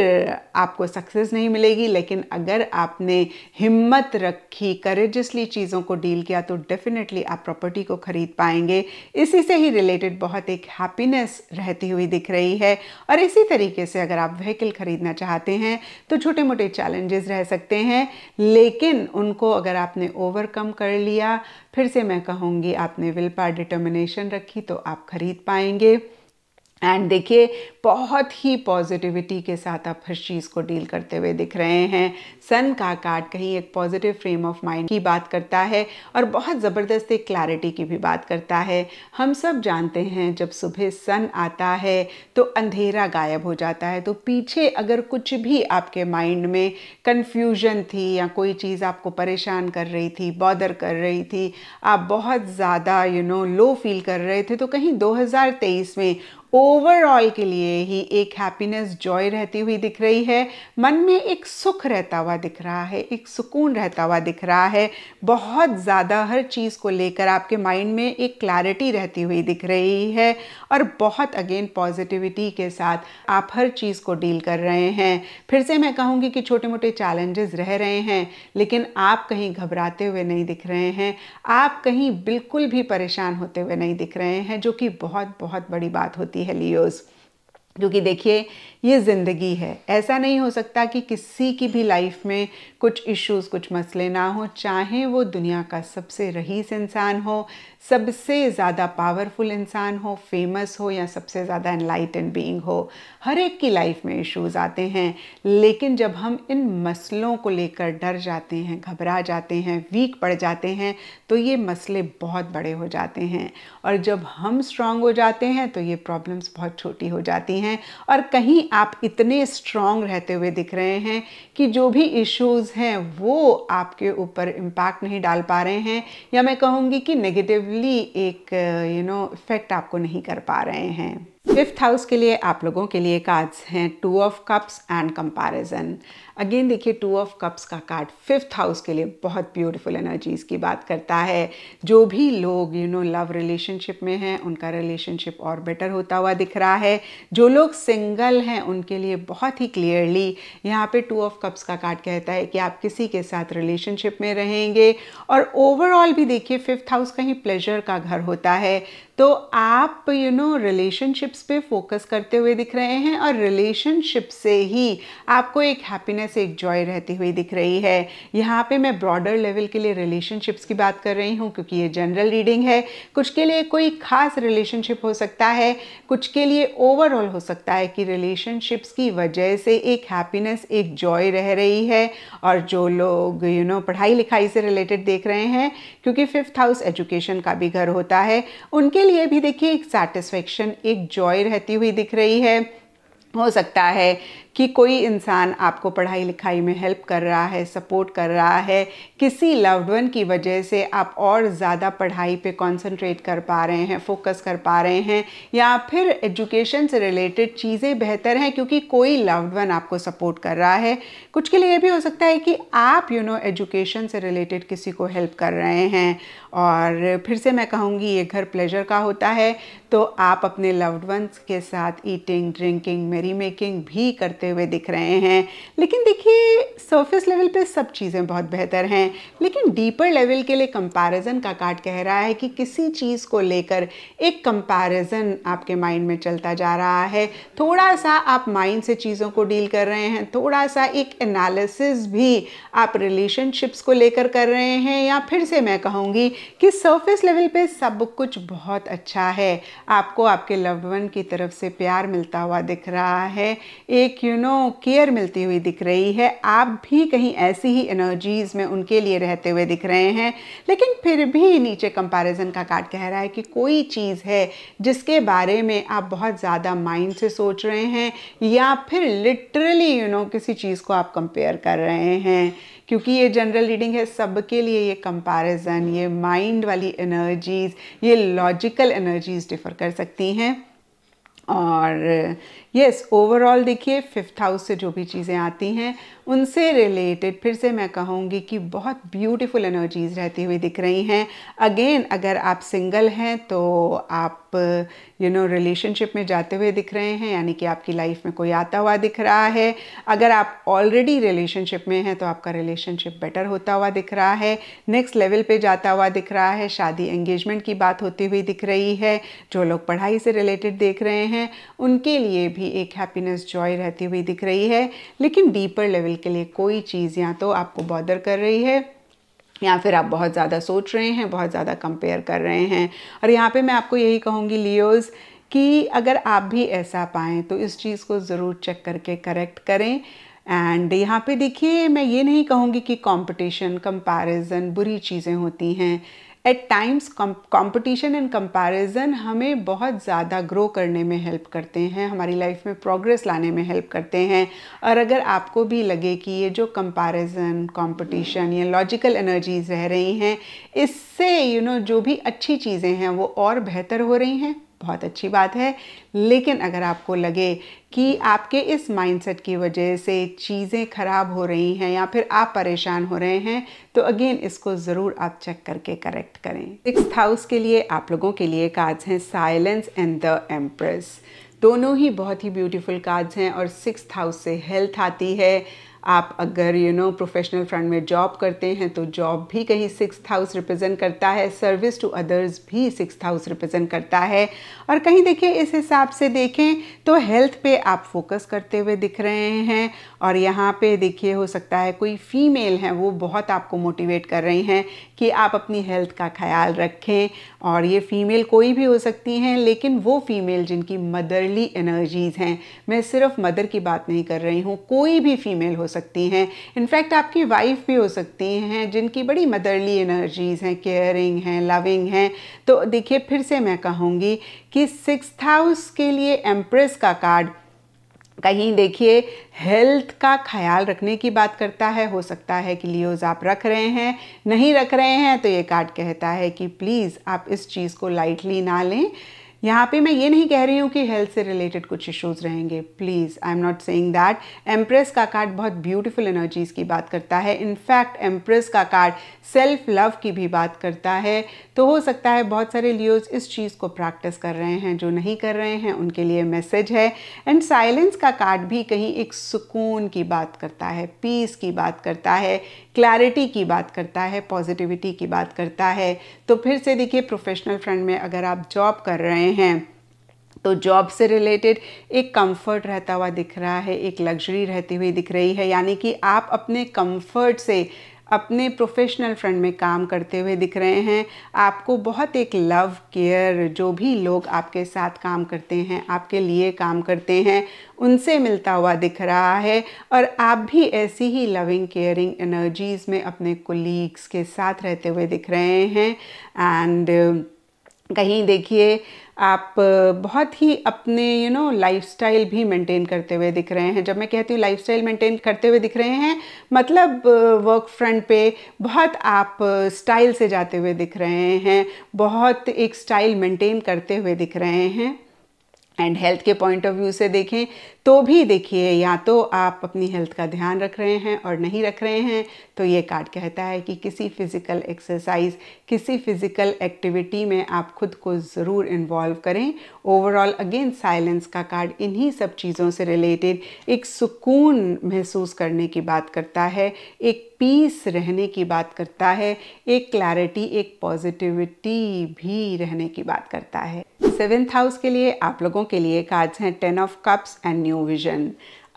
आपको सक्सेस नहीं मिलेगी लेकिन अगर आपने हिम्मत रखी करेजसली चीज़ों को डील किया तो डेफिनेटली आप प्रॉपर्टी को खरीद पाएंगे इसी से ही रिलेटेड बहुत एक हैप्पीनेस रहती हुई दिख रही है और इसी तरीके से अगर आप व्हीकल ख़रीदना चाहते हैं तो छोटे मोटे चैलेंजेस रह सकते हैं लेकिन उनको अगर आपने ओवरकम कर लिया फिर से मैं कहूँगी आपने विल पार डिटर्मिनेशन रखी तो आप खरीद पाएंगे एंड देखिए बहुत ही पॉजिटिविटी के साथ आप हर चीज़ को डील करते हुए दिख रहे हैं सन का कार्ड कहीं एक पॉजिटिव फ्रेम ऑफ माइंड की बात करता है और बहुत ज़बरदस्त एक क्लैरिटी की भी बात करता है हम सब जानते हैं जब सुबह सन आता है तो अंधेरा गायब हो जाता है तो पीछे अगर कुछ भी आपके माइंड में कन्फ्यूजन थी या कोई चीज़ आपको परेशान कर रही थी बॉदर कर रही थी आप बहुत ज़्यादा यू नो लो फील कर रहे थे तो कहीं दो में ओवरऑल के लिए ही एक हैप्पीनेस जॉय रहती हुई दिख रही है मन में एक सुख रहता हुआ दिख रहा है एक सुकून रहता हुआ दिख रहा है बहुत ज़्यादा हर चीज़ को लेकर आपके माइंड में एक क्लैरिटी रहती हुई दिख रही है और बहुत अगेन पॉजिटिविटी के साथ आप हर चीज़ को डील कर रहे हैं फिर से मैं कहूँगी कि छोटे मोटे चैलेंजेस रह रहे हैं लेकिन आप कहीं घबराते हुए नहीं दिख रहे हैं आप कहीं बिल्कुल भी परेशान होते हुए नहीं दिख रहे हैं जो कि बहुत बहुत बड़ी बात होती है लियोज़ क्योंकि देखिए ये ज़िंदगी है ऐसा नहीं हो सकता कि किसी की भी लाइफ में कुछ इश्यूज कुछ मसले ना हो चाहे वो दुनिया का सबसे रहीस इंसान हो सबसे ज़्यादा पावरफुल इंसान हो फेमस हो या सबसे ज़्यादा एनलाइटन बीइंग हो हर एक की लाइफ में इश्यूज आते हैं लेकिन जब हम इन मसलों को लेकर डर जाते हैं घबरा जाते हैं वीक पड़ जाते हैं तो ये मसले बहुत बड़े हो जाते हैं और जब हम स्ट्रांग हो जाते हैं तो ये प्रॉब्लम्स बहुत छोटी हो जाती हैं और कहीं आप इतने स्ट्रांग रहते हुए दिख रहे हैं कि जो भी इश्यूज हैं वो आपके ऊपर इम्पैक्ट नहीं डाल पा रहे हैं या मैं कहूँगी कि नेगेटिवली एक यू नो इफ़ेक्ट आपको नहीं कर पा रहे हैं फिफ्थ हाउस के लिए आप लोगों के लिए कार्ड्स हैं two of cups and comparison again देखिए टू ऑफ कप्स का कार्ड फिफ्थ हाउस के लिए बहुत ब्यूटीफुल एनर्जीज की बात करता है जो भी लोग यू नो लव रिलेशनशिप में हैं उनका रिलेशनशिप और बेटर होता हुआ दिख रहा है जो लोग सिंगल हैं उनके लिए बहुत ही क्लियरली यहाँ पे टू ऑफ कप्स का कार्ड कहता है कि आप किसी के साथ रिलेशनशिप में रहेंगे और ओवरऑल भी देखिए फिफ्थ हाउस कहीं प्लेजर का घर होता है तो आप यू नो रिलेशनशिप्स पे फोकस करते हुए दिख रहे हैं और रिलेशनशिप से ही आपको एक हैप्पीनेस एक जॉय रहती हुई दिख रही है यहाँ पे मैं ब्रॉडर लेवल के लिए रिलेशनशिप्स की बात कर रही हूँ क्योंकि ये जनरल रीडिंग है कुछ के लिए कोई खास रिलेशनशिप हो सकता है कुछ के लिए ओवरऑल हो सकता है कि रिलेशनशिप्स की वजह से एक हैप्पीनेस एक जॉय रह रही है और जो लोग यू नो पढ़ाई लिखाई से रिलेटेड देख रहे हैं क्योंकि फिफ्थ हाउस एजुकेशन का भी घर होता है उनके लिए भी देखिए एक सेटिस्फेक्शन एक जॉय रहती हुई दिख रही है हो सकता है कि कोई इंसान आपको पढ़ाई लिखाई में हेल्प कर रहा है सपोर्ट कर रहा है किसी लव्ड वन की वजह से आप और ज़्यादा पढ़ाई पे कंसंट्रेट कर पा रहे हैं फोकस कर पा रहे हैं या फिर एजुकेशन से रिलेटेड चीज़ें बेहतर हैं क्योंकि कोई लव्ड वन आपको सपोर्ट कर रहा है कुछ के लिए भी हो सकता है कि आप यू नो एजुकेशन से रिलेटेड किसी को हेल्प कर रहे हैं और फिर से मैं कहूँगी ये घर प्लेजर का होता है तो आप अपने लव्ड वंस के साथ ईटिंग ड्रिंकिंग मेरी मेकिंग भी करते करते हुए दिख रहे हैं लेकिन देखिए सरफेस लेवल पे सब चीज़ें बहुत बेहतर हैं लेकिन डीपर लेवल के लिए कंपैरिजन का कार्ड कह रहा है कि किसी चीज़ को लेकर एक कंपैरिजन आपके माइंड में चलता जा रहा है थोड़ा सा आप माइंड से चीज़ों को डील कर रहे हैं थोड़ा सा एक एनालिसिस भी आप रिलेशनशिप्स को लेकर कर रहे हैं या फिर से मैं कहूँगी कि सर्फेस लेवल पर सब कुछ बहुत अच्छा है आपको आपके लव वन की तरफ से प्यार मिलता हुआ दिख रहा है एक यू नो केयर मिलती हुई दिख रही है आप भी कहीं ऐसी ही एनर्जीज़ में उनके लिए रहते हुए दिख रहे हैं लेकिन फिर भी नीचे कंपैरिजन का कार्ड कह रहा है कि कोई चीज़ है जिसके बारे में आप बहुत ज़्यादा माइंड से सोच रहे हैं या फिर लिटरली यू नो किसी चीज़ को आप कंपेयर कर रहे हैं क्योंकि ये जनरल रीडिंग है सबके लिए ये कंपैरिजन ये माइंड वाली एनर्जीज़ ये लॉजिकल एनर्जीज़ डिफ़र कर सकती हैं और यस ओवरऑल देखिए फिफ्थ हाउस से जो भी चीज़ें आती हैं उनसे रिलेटेड फिर से मैं कहूँगी कि बहुत ब्यूटीफुल एनर्जीज रहती हुई दिख रही हैं अगेन अगर आप सिंगल हैं तो आप यू नो रिलेशनशिप में जाते हुए दिख रहे हैं यानी कि आपकी लाइफ में कोई आता हुआ दिख रहा है अगर आप ऑलरेडी रिलेशनशिप में हैं तो आपका रिलेशनशिप बेटर होता हुआ दिख रहा है नेक्स्ट लेवल पे जाता हुआ दिख रहा है शादी एंगेजमेंट की बात होती हुई दिख रही है जो लोग पढ़ाई से रिलेटेड देख रहे हैं उनके लिए भी की एक हैप्पीनेस जॉय रहती हुई दिख रही है लेकिन डीपर लेवल के लिए कोई चीज़ या तो आपको बॉदर कर रही है या फिर आप बहुत ज़्यादा सोच रहे हैं बहुत ज़्यादा कंपेयर कर रहे हैं और यहाँ पे मैं आपको यही कहूँगी लियोज़ कि अगर आप भी ऐसा पाएँ तो इस चीज़ को ज़रूर चेक करके करेक्ट करें एंड यहाँ पे देखिए मैं ये नहीं कहूँगी कि कंपटीशन कंपैरिजन बुरी चीज़ें होती हैं at times competition and comparison हमें बहुत ज़्यादा ग्रो करने में हेल्प करते हैं हमारी लाइफ में प्रोग्रेस लाने में हेल्प करते हैं और अगर आपको भी लगे कि ये जो कंपैरिजन कंपटीशन या लॉजिकल एनर्जीज रह रही हैं इससे यू you नो know, जो भी अच्छी चीज़ें हैं वो और बेहतर हो रही हैं बहुत अच्छी बात है लेकिन अगर आपको लगे कि आपके इस माइंडसेट की वजह से चीज़ें ख़राब हो रही हैं या फिर आप परेशान हो रहे हैं तो अगेन इसको ज़रूर आप चेक करके करेक्ट करें सिक्स हाउस के लिए आप लोगों के लिए कार्ड्स हैं साइलेंस एंड द एम्प्रेस दोनों ही बहुत ही ब्यूटीफुल कार्ड्स हैं और सिक्स हाउस से हेल्थ आती है आप अगर यू नो प्रोफेशनल फ्रंट में जॉब करते हैं तो जॉब भी कहीं सिक्स हाउस रिप्रेजेंट करता है सर्विस टू अदर्स भी सिक्स हाउस रिप्रेजेंट करता है और कहीं देखिए इस हिसाब से देखें तो हेल्थ पे आप फोकस करते हुए दिख रहे हैं और यहाँ पे देखिए हो सकता है कोई फीमेल हैं वो बहुत आपको मोटिवेट कर रही हैं कि आप अपनी हेल्थ का ख्याल रखें और ये फ़ीमेल कोई भी हो सकती हैं लेकिन वो फ़ीमेल जिनकी मदरली एनर्जीज़ हैं मैं सिर्फ मदर की बात नहीं कर रही हूँ कोई भी फ़ीमेल हो सकती हैं इनफैक्ट आपकी वाइफ भी हो सकती हैं जिनकी बड़ी मदरली एनर्जीज़ हैं केयरिंग हैं लविंग हैं तो देखिए फिर से मैं कहूँगी कि सिक्स हाउस के लिए एम्प्रेस का कार्ड कहीं देखिए हेल्थ का ख्याल रखने की बात करता है हो सकता है कि लियोज आप रख रहे हैं नहीं रख रहे हैं तो ये कार्ड कहता है कि प्लीज़ आप इस चीज़ को लाइटली ना लें यहाँ पे मैं ये नहीं कह रही हूँ कि हेल्थ से रिलेटेड कुछ इश्यूज़ रहेंगे please I am not saying that empress का कार्ड बहुत ब्यूटीफुल एनर्जीज़ की बात करता है इनफैक्ट एम्प्रेस का कार्ड सेल्फ लव की भी बात करता है तो हो सकता है बहुत सारे लियोज इस चीज़ को प्रैक्टिस कर रहे हैं जो नहीं कर रहे हैं उनके लिए मैसेज है एंड साइलेंस का कार्ड भी कहीं एक सुकून की बात करता है पीस की बात करता है क्लैरिटी की बात करता है पॉजिटिविटी की बात करता है तो फिर से देखिए प्रोफेशनल फ्रंट में अगर आप जॉब कर रहे हैं तो जॉब से रिलेटेड एक कंफर्ट रहता हुआ दिख रहा है एक लग्जरी रहती हुई दिख रही है यानी कि आप अपने कंफर्ट से अपने प्रोफेशनल फ्रंट में काम करते हुए दिख रहे हैं आपको बहुत एक लव केयर जो भी लोग आपके साथ काम करते हैं आपके लिए काम करते हैं उनसे मिलता हुआ दिख रहा है और आप भी ऐसी ही लविंग केयरिंग एनर्जीज़ में अपने कोलीग्स के साथ रहते हुए दिख रहे हैं एंड कहीं देखिए आप बहुत ही अपने यू नो लाइफस्टाइल भी मेंटेन करते हुए दिख रहे हैं जब मैं कहती हूँ लाइफस्टाइल मेंटेन करते हुए दिख रहे हैं मतलब वर्क फ्रंट पे बहुत आप स्टाइल से जाते हुए दिख रहे हैं बहुत एक स्टाइल मेंटेन करते हुए दिख रहे हैं एंड हेल्थ के पॉइंट ऑफ व्यू से देखें तो भी देखिए या तो आप अपनी हेल्थ का ध्यान रख रहे हैं और नहीं रख रहे हैं तो ये कार्ड कहता है कि किसी फिज़िकल एक्सरसाइज किसी फिज़िकल एक्टिविटी में आप खुद को ज़रूर इन्वॉल्व करें ओवरऑल अगेन साइलेंस का कार्ड इन्हीं सब चीज़ों से रिलेटेड एक सुकून महसूस करने की बात करता है एक पीस रहने की बात करता है एक क्लैरिटी एक पॉजिटिविटी भी रहने की बात करता है सेवेंथ हाउस के लिए आप लोगों के लिए कार्ड्स हैं ten of cups and new new vision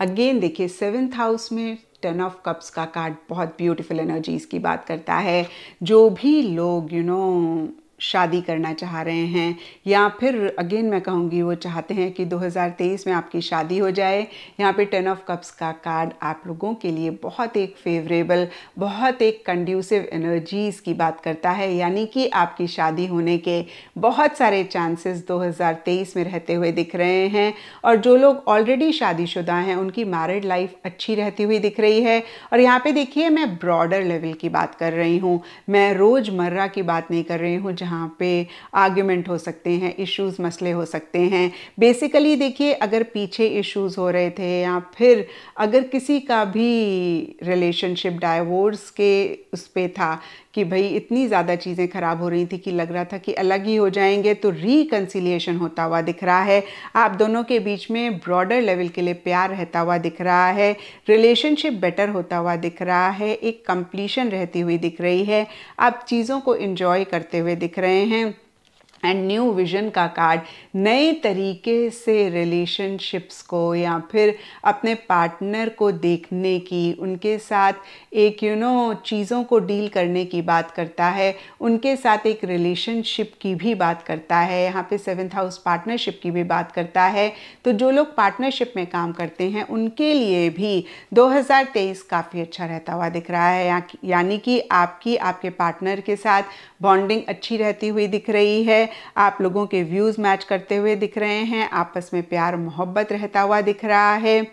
again देखिए सेवेंथ हाउस में टर्न ऑफ कप्स का कार्ड बहुत ब्यूटीफुल एनर्जीज की बात करता है जो भी लोग यू you नो know, शादी करना चाह रहे हैं या फिर अगेन मैं कहूँगी वो चाहते हैं कि 2023 में आपकी शादी हो जाए यहाँ पे टेन ऑफ कप्स का कार्ड आप लोगों के लिए बहुत एक फेवरेबल बहुत एक कंड्यूसिव एनर्जीज़ की बात करता है यानी कि आपकी शादी होने के बहुत सारे चांसेस 2023 में रहते हुए दिख रहे हैं और जो लोग ऑलरेडी शादीशुदा हैं उनकी मैरिड लाइफ अच्छी रहती हुई दिख रही है और यहाँ पे देखिए मैं ब्रॉडर लेवल की बात कर रही हूँ मैं रोज़मर्रा की बात नहीं कर रही हूँ जहाँ यहाँ पे आर्ग्यूमेंट हो सकते हैं इश्यूज मसले हो सकते हैं बेसिकली देखिए अगर पीछे इश्यूज हो रहे थे या फिर अगर किसी का भी रिलेशनशिप डाइवोर्स के उस पर था कि भाई इतनी ज़्यादा चीज़ें ख़राब हो रही थी कि लग रहा था कि अलग ही हो जाएंगे तो रिकन्सिलिएशन होता हुआ दिख रहा है आप दोनों के बीच में ब्रॉडर लेवल के लिए प्यार रहता हुआ दिख रहा है रिलेशनशिप बेटर होता हुआ दिख रहा है एक कंप्लीशन रहती हुई दिख रही है आप चीज़ों को इन्जॉय करते हुए दिख रहे हैं एंड न्यू विजन का कार्ड नए तरीके से रिलेशनशिप्स को या फिर अपने पार्टनर को देखने की उनके साथ एक यू you नो know, चीज़ों को डील करने की बात करता है उनके साथ एक रिलेशनशिप की भी बात करता है यहाँ पे सेवन्थ हाउस पार्टनरशिप की भी बात करता है तो जो लोग पार्टनरशिप में काम करते हैं उनके लिए भी 2023 काफ़ी अच्छा रहता हुआ दिख रहा है यानी कि आपकी आपके पार्टनर के साथ बॉन्डिंग अच्छी रहती हुई दिख रही है आप लोगों के व्यूज़ मैच करते हुए दिख रहे हैं आपस में प्यार मोहब्बत रहता हुआ दिख रहा है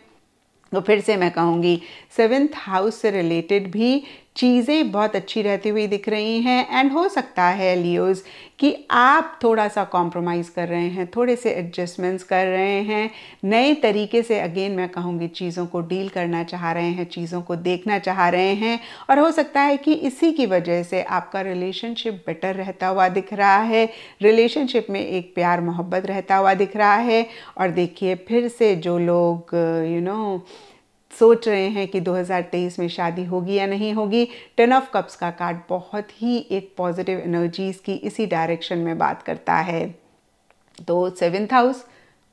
तो फिर से मैं कहूँगी सेवेंथ हाउस से रिलेटेड भी चीज़ें बहुत अच्छी रहती हुई दिख रही हैं एंड हो सकता है लियोज़ कि आप थोड़ा सा कॉम्प्रोमाइज़ कर रहे हैं थोड़े से एडजस्टमेंट्स कर रहे हैं नए तरीके से अगेन मैं कहूँगी चीज़ों को डील करना चाह रहे हैं चीज़ों को देखना चाह रहे हैं और हो सकता है कि इसी की वजह से आपका रिलेशनशिप बेटर रहता हुआ दिख रहा है रिलेशनशिप में एक प्यार मोहब्बत रहता हुआ दिख रहा है और देखिए फिर से जो लोग यू you नो know, सोच रहे हैं कि 2023 में शादी होगी या नहीं होगी टेन ऑफ कप्स का कार्ड बहुत ही एक पॉजिटिव एनर्जीज़ की इसी डायरेक्शन में बात करता है तो सेवेंथ हाउस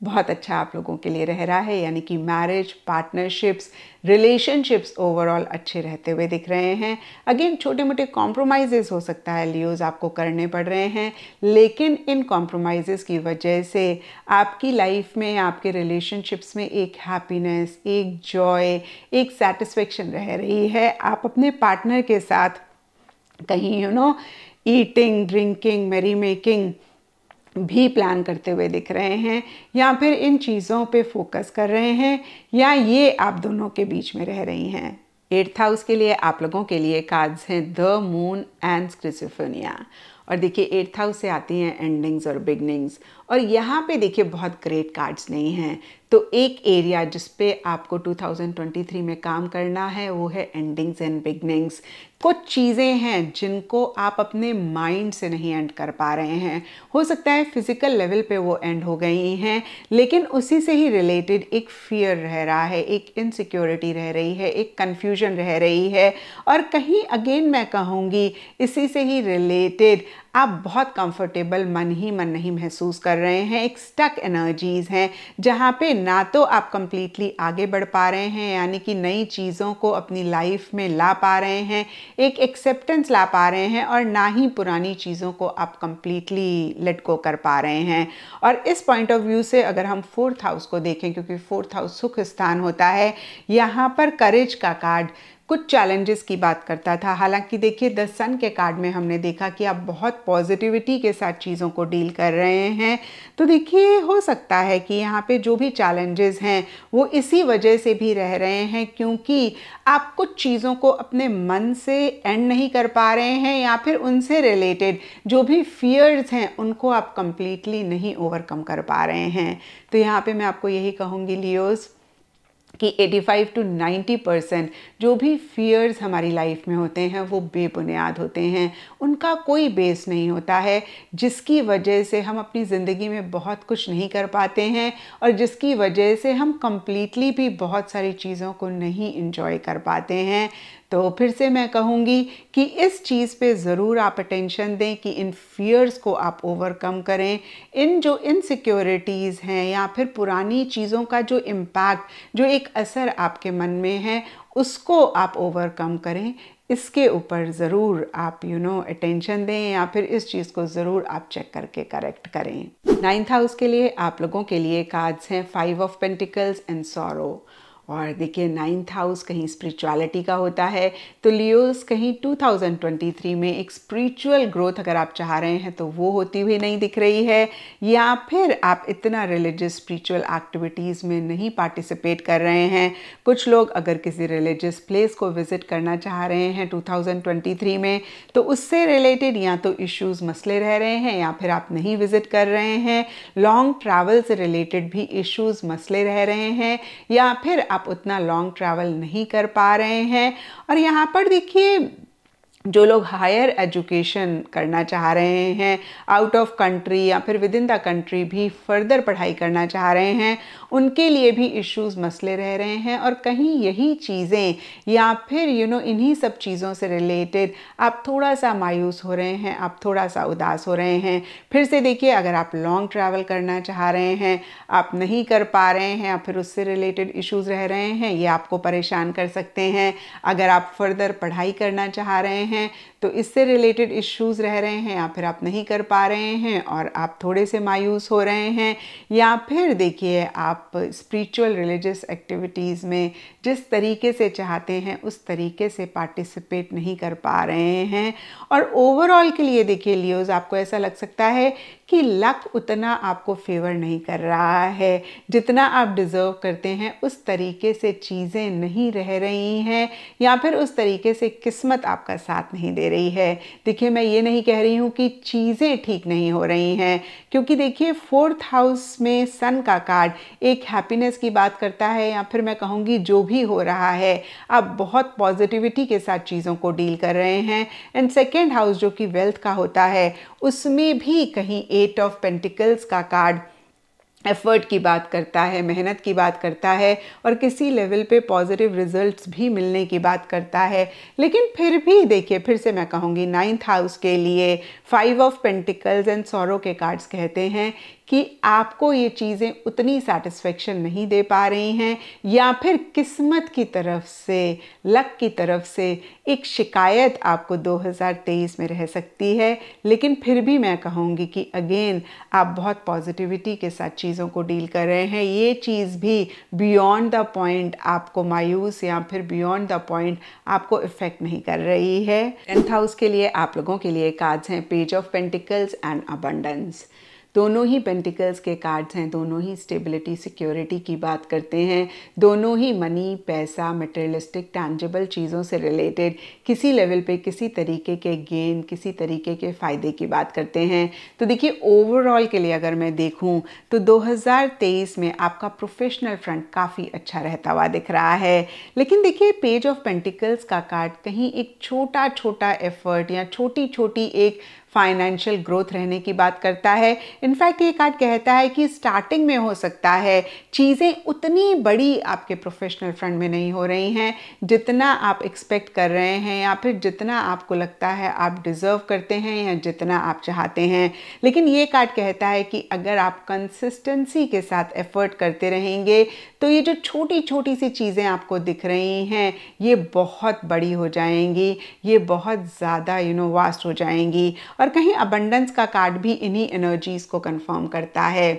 बहुत अच्छा आप लोगों के लिए रह रहा है यानी कि मैरिज पार्टनरशिप्स रिलेशनशिप्स ओवरऑल अच्छे रहते हुए दिख रहे हैं अगेन छोटे मोटे कॉम्प्रोमाइजेस हो सकता है लियोज आपको करने पड़ रहे हैं लेकिन इन कॉम्प्रोमाइज़ की वजह से आपकी लाइफ में आपके रिलेशनशिप्स में एक हैप्पीनेस एक जॉय एक सेटिस्फेक्शन रह रही है आप अपने पार्टनर के साथ कहीं you know eating drinking merry making भी प्लान करते हुए दिख रहे हैं या फिर इन चीज़ों पे फोकस कर रहे हैं या ये आप दोनों के बीच में रह रही हैं एट्थ हाउस के लिए आप लोगों के लिए कार्ड्स हैं द मून एंड स्क्रिसोफोनिया और देखिए एट्थ हाउस से आती हैं एंडिंग्स और बिगनिंग्स और यहाँ पे देखिए बहुत ग्रेट कार्ड्स नहीं हैं तो एक एरिया जिस पे आपको 2023 में काम करना है वो है एंडिंग्स एंड बिगनिंग्स कुछ चीज़ें हैं जिनको आप अपने माइंड से नहीं एंड कर पा रहे हैं हो सकता है फिज़िकल लेवल पे वो एंड हो गई हैं लेकिन उसी से ही रिलेटेड एक फियर रह रहा है एक इनसिक्योरिटी रह रही है एक कन्फ्यूजन रह रही है और कहीं अगेन मैं कहूँगी इसी से ही रिलेटेड आप बहुत कंफर्टेबल मन ही मन नहीं महसूस कर रहे हैं एक स्टक एनर्जीज़ हैं जहाँ पे ना तो आप कम्प्लीटली आगे बढ़ पा रहे हैं यानी कि नई चीज़ों को अपनी लाइफ में ला पा रहे हैं एक एक्सेप्टेंस ला पा रहे हैं और ना ही पुरानी चीज़ों को आप कम्प्लीटली लेट गो कर पा रहे हैं और इस पॉइंट ऑफ व्यू से अगर हम फोर्थ हाउस को देखें क्योंकि फोर्थ हाउस सुख स्थान होता है यहाँ पर करेज का कार्ड कुछ चैलेंजेस की बात करता था हालांकि देखिए द सन के कार्ड में हमने देखा कि आप बहुत पॉजिटिविटी के साथ चीज़ों को डील कर रहे हैं तो देखिए हो सकता है कि यहाँ पे जो भी चैलेंजेस हैं वो इसी वजह से भी रह रहे हैं क्योंकि आप कुछ चीज़ों को अपने मन से एंड नहीं कर पा रहे हैं या फिर उनसे रिलेटेड जो भी फियर्स हैं उनको आप कंप्लीटली नहीं ओवरकम कर पा रहे हैं तो यहाँ पर मैं आपको यही कहूँगी लियोज़ कि 85 टू नाइन्टी परसेंट जो भी फियर्स हमारी लाइफ में होते हैं वो बेबुनियाद होते हैं उनका कोई बेस नहीं होता है जिसकी वजह से हम अपनी ज़िंदगी में बहुत कुछ नहीं कर पाते हैं और जिसकी वजह से हम कम्प्लीटली भी बहुत सारी चीज़ों को नहीं इन्जॉय कर पाते हैं तो फिर से मैं कहूँगी कि इस चीज़ पे ज़रूर आप अटेंशन दें कि इन फियर्स को आप ओवरकम करें इन जो इनसिक्योरिटीज़ हैं या फिर पुरानी चीज़ों का जो इम्पैक्ट जो एक असर आपके मन में है उसको आप ओवरकम करें इसके ऊपर ज़रूर आप यू नो अटेंशन दें या फिर इस चीज़ को ज़रूर आप चेक करके करेक्ट करें नाइन्थ हाउस के लिए आप लोगों के लिए कार्ड्स हैं फाइव ऑफ पेंटिकल्स एंड सोरो और देखिए नाइन्थ हाउस कहीं स्पिरिचुअलिटी का होता है तो लियोस कहीं 2023 में एक स्पिरिचुअल ग्रोथ अगर आप चाह रहे हैं तो वो होती हुई नहीं दिख रही है या फिर आप इतना रिलीजियस स्पिरिचुअल एक्टिविटीज़ में नहीं पार्टिसिपेट कर रहे हैं कुछ लोग अगर किसी रिलीजियस प्लेस को विज़िट करना चाह रहे हैं टू में तो उससे रिलेटेड या तो इश्यूज़ मसले रह रहे हैं या फिर आप नहीं विज़िट कर रहे हैं लॉन्ग ट्रैवल से रिलेटेड भी इश्यूज़ मसले रह रहे हैं या फिर आप उतना लॉन्ग ट्रैवल नहीं कर पा रहे हैं और यहाँ पर देखिए जो लोग हायर एजुकेशन करना चाह रहे हैं आउट ऑफ कंट्री या फिर विद इन द कंट्री भी फर्दर पढ़ाई करना चाह रहे हैं उनके लिए भी इश्यूज मसले रह रहे हैं और कहीं यही चीज़ें या फिर यू you नो know, इन्हीं सब चीज़ों से रिलेटेड आप थोड़ा सा मायूस हो रहे हैं आप थोड़ा सा उदास हो रहे हैं फिर से देखिए अगर आप लॉन्ग ट्रैवल करना चाह रहे हैं आप नहीं कर पा रहे हैं या फिर उससे रिलेटेड इश्यूज़ रह रहे हैं ये आपको परेशान कर सकते हैं अगर आप फर्दर पढ़ाई करना चाह रहे हैं हैं तो इससे रिलेटेड इश्यूज रह रहे हैं या फिर आप नहीं कर पा रहे हैं और आप थोड़े से मायूस हो रहे हैं या फिर देखिए आप स्पिरिचुअल रिलीजियस एक्टिविटीज़ में जिस तरीके से चाहते हैं उस तरीके से पार्टिसिपेट नहीं कर पा रहे हैं और ओवरऑल के लिए देखिए लियोज आपको ऐसा लग सकता है कि लक उतना आपको फेवर नहीं कर रहा है जितना आप डिज़र्व करते हैं उस तरीके से चीज़ें नहीं रह रही हैं या फिर उस तरीके से किस्मत आपका साथ नहीं दे दे रही है देखिए मैं ये नहीं कह रही हूँ कि चीज़ें ठीक नहीं हो रही हैं क्योंकि देखिए फोर्थ हाउस में सन का कार्ड एक हैप्पीनेस की बात करता है या फिर मैं कहूँगी जो भी हो रहा है आप बहुत पॉजिटिविटी के साथ चीज़ों को डील कर रहे हैं एंड सेकेंड हाउस जो कि वेल्थ का होता है उसमें भी कहीं एट ऑफ पेंटिकल्स का कार्ड एफ़र्ट की बात करता है मेहनत की बात करता है और किसी लेवल पे पॉजिटिव रिजल्ट्स भी मिलने की बात करता है लेकिन फिर भी देखिए फिर से मैं कहूँगी नाइन्थ हाउस के लिए फाइव ऑफ पेंटिकल्स एंड सौरों के कार्ड्स कहते हैं कि आपको ये चीज़ें उतनी सेटिस्फेक्शन नहीं दे पा रही हैं या फिर किस्मत की तरफ से लक की तरफ से एक शिकायत आपको 2023 में रह सकती है लेकिन फिर भी मैं कहूँगी कि अगेन आप बहुत पॉजिटिविटी के साथ चीज़ों को डील कर रहे हैं ये चीज़ भी बियॉन्ड द पॉइंट आपको मायूस या फिर बियॉन्ड द पॉइंट आपको इफ़ेक्ट नहीं कर रही है टेंथ हाउस के लिए आप लोगों के लिए कार्ड्स हैं page of pentacles and abundance दोनों ही पेंटिकल्स के कार्ड्स हैं दोनों ही स्टेबिलिटी सिक्योरिटी की बात करते हैं दोनों ही मनी पैसा मटेरियलिस्टिक टैंजेबल चीज़ों से रिलेटेड किसी लेवल पे किसी तरीके के गेन किसी तरीके के फ़ायदे की बात करते हैं तो देखिए ओवरऑल के लिए अगर मैं देखूँ तो 2023 में आपका प्रोफेशनल फ्रंट काफ़ी अच्छा रहता हुआ दिख रहा है लेकिन देखिए पेज ऑफ पेंटिकल्स का कार्ड कहीं एक छोटा छोटा एफर्ट या छोटी छोटी एक फाइनेंशियल ग्रोथ रहने की बात करता है इनफैक्ट ये कार्ड कहता है कि स्टार्टिंग में हो सकता है चीज़ें उतनी बड़ी आपके प्रोफेशनल फ्रंट में नहीं हो रही हैं जितना आप एक्सपेक्ट कर रहे हैं या फिर जितना आपको लगता है आप डिज़र्व करते हैं या जितना आप चाहते हैं लेकिन ये कार्ड कहता है कि अगर आप कंसिस्टेंसी के साथ एफर्ट करते रहेंगे तो ये जो छोटी छोटी सी चीज़ें आपको दिख रही हैं ये बहुत बड़ी हो जाएंगी ये बहुत ज़्यादा यू नो वास्ट हो जाएंगी और और कहीं अबंडेंस का कार्ड भी इन्हीं एनर्जीज़ को कंफर्म करता है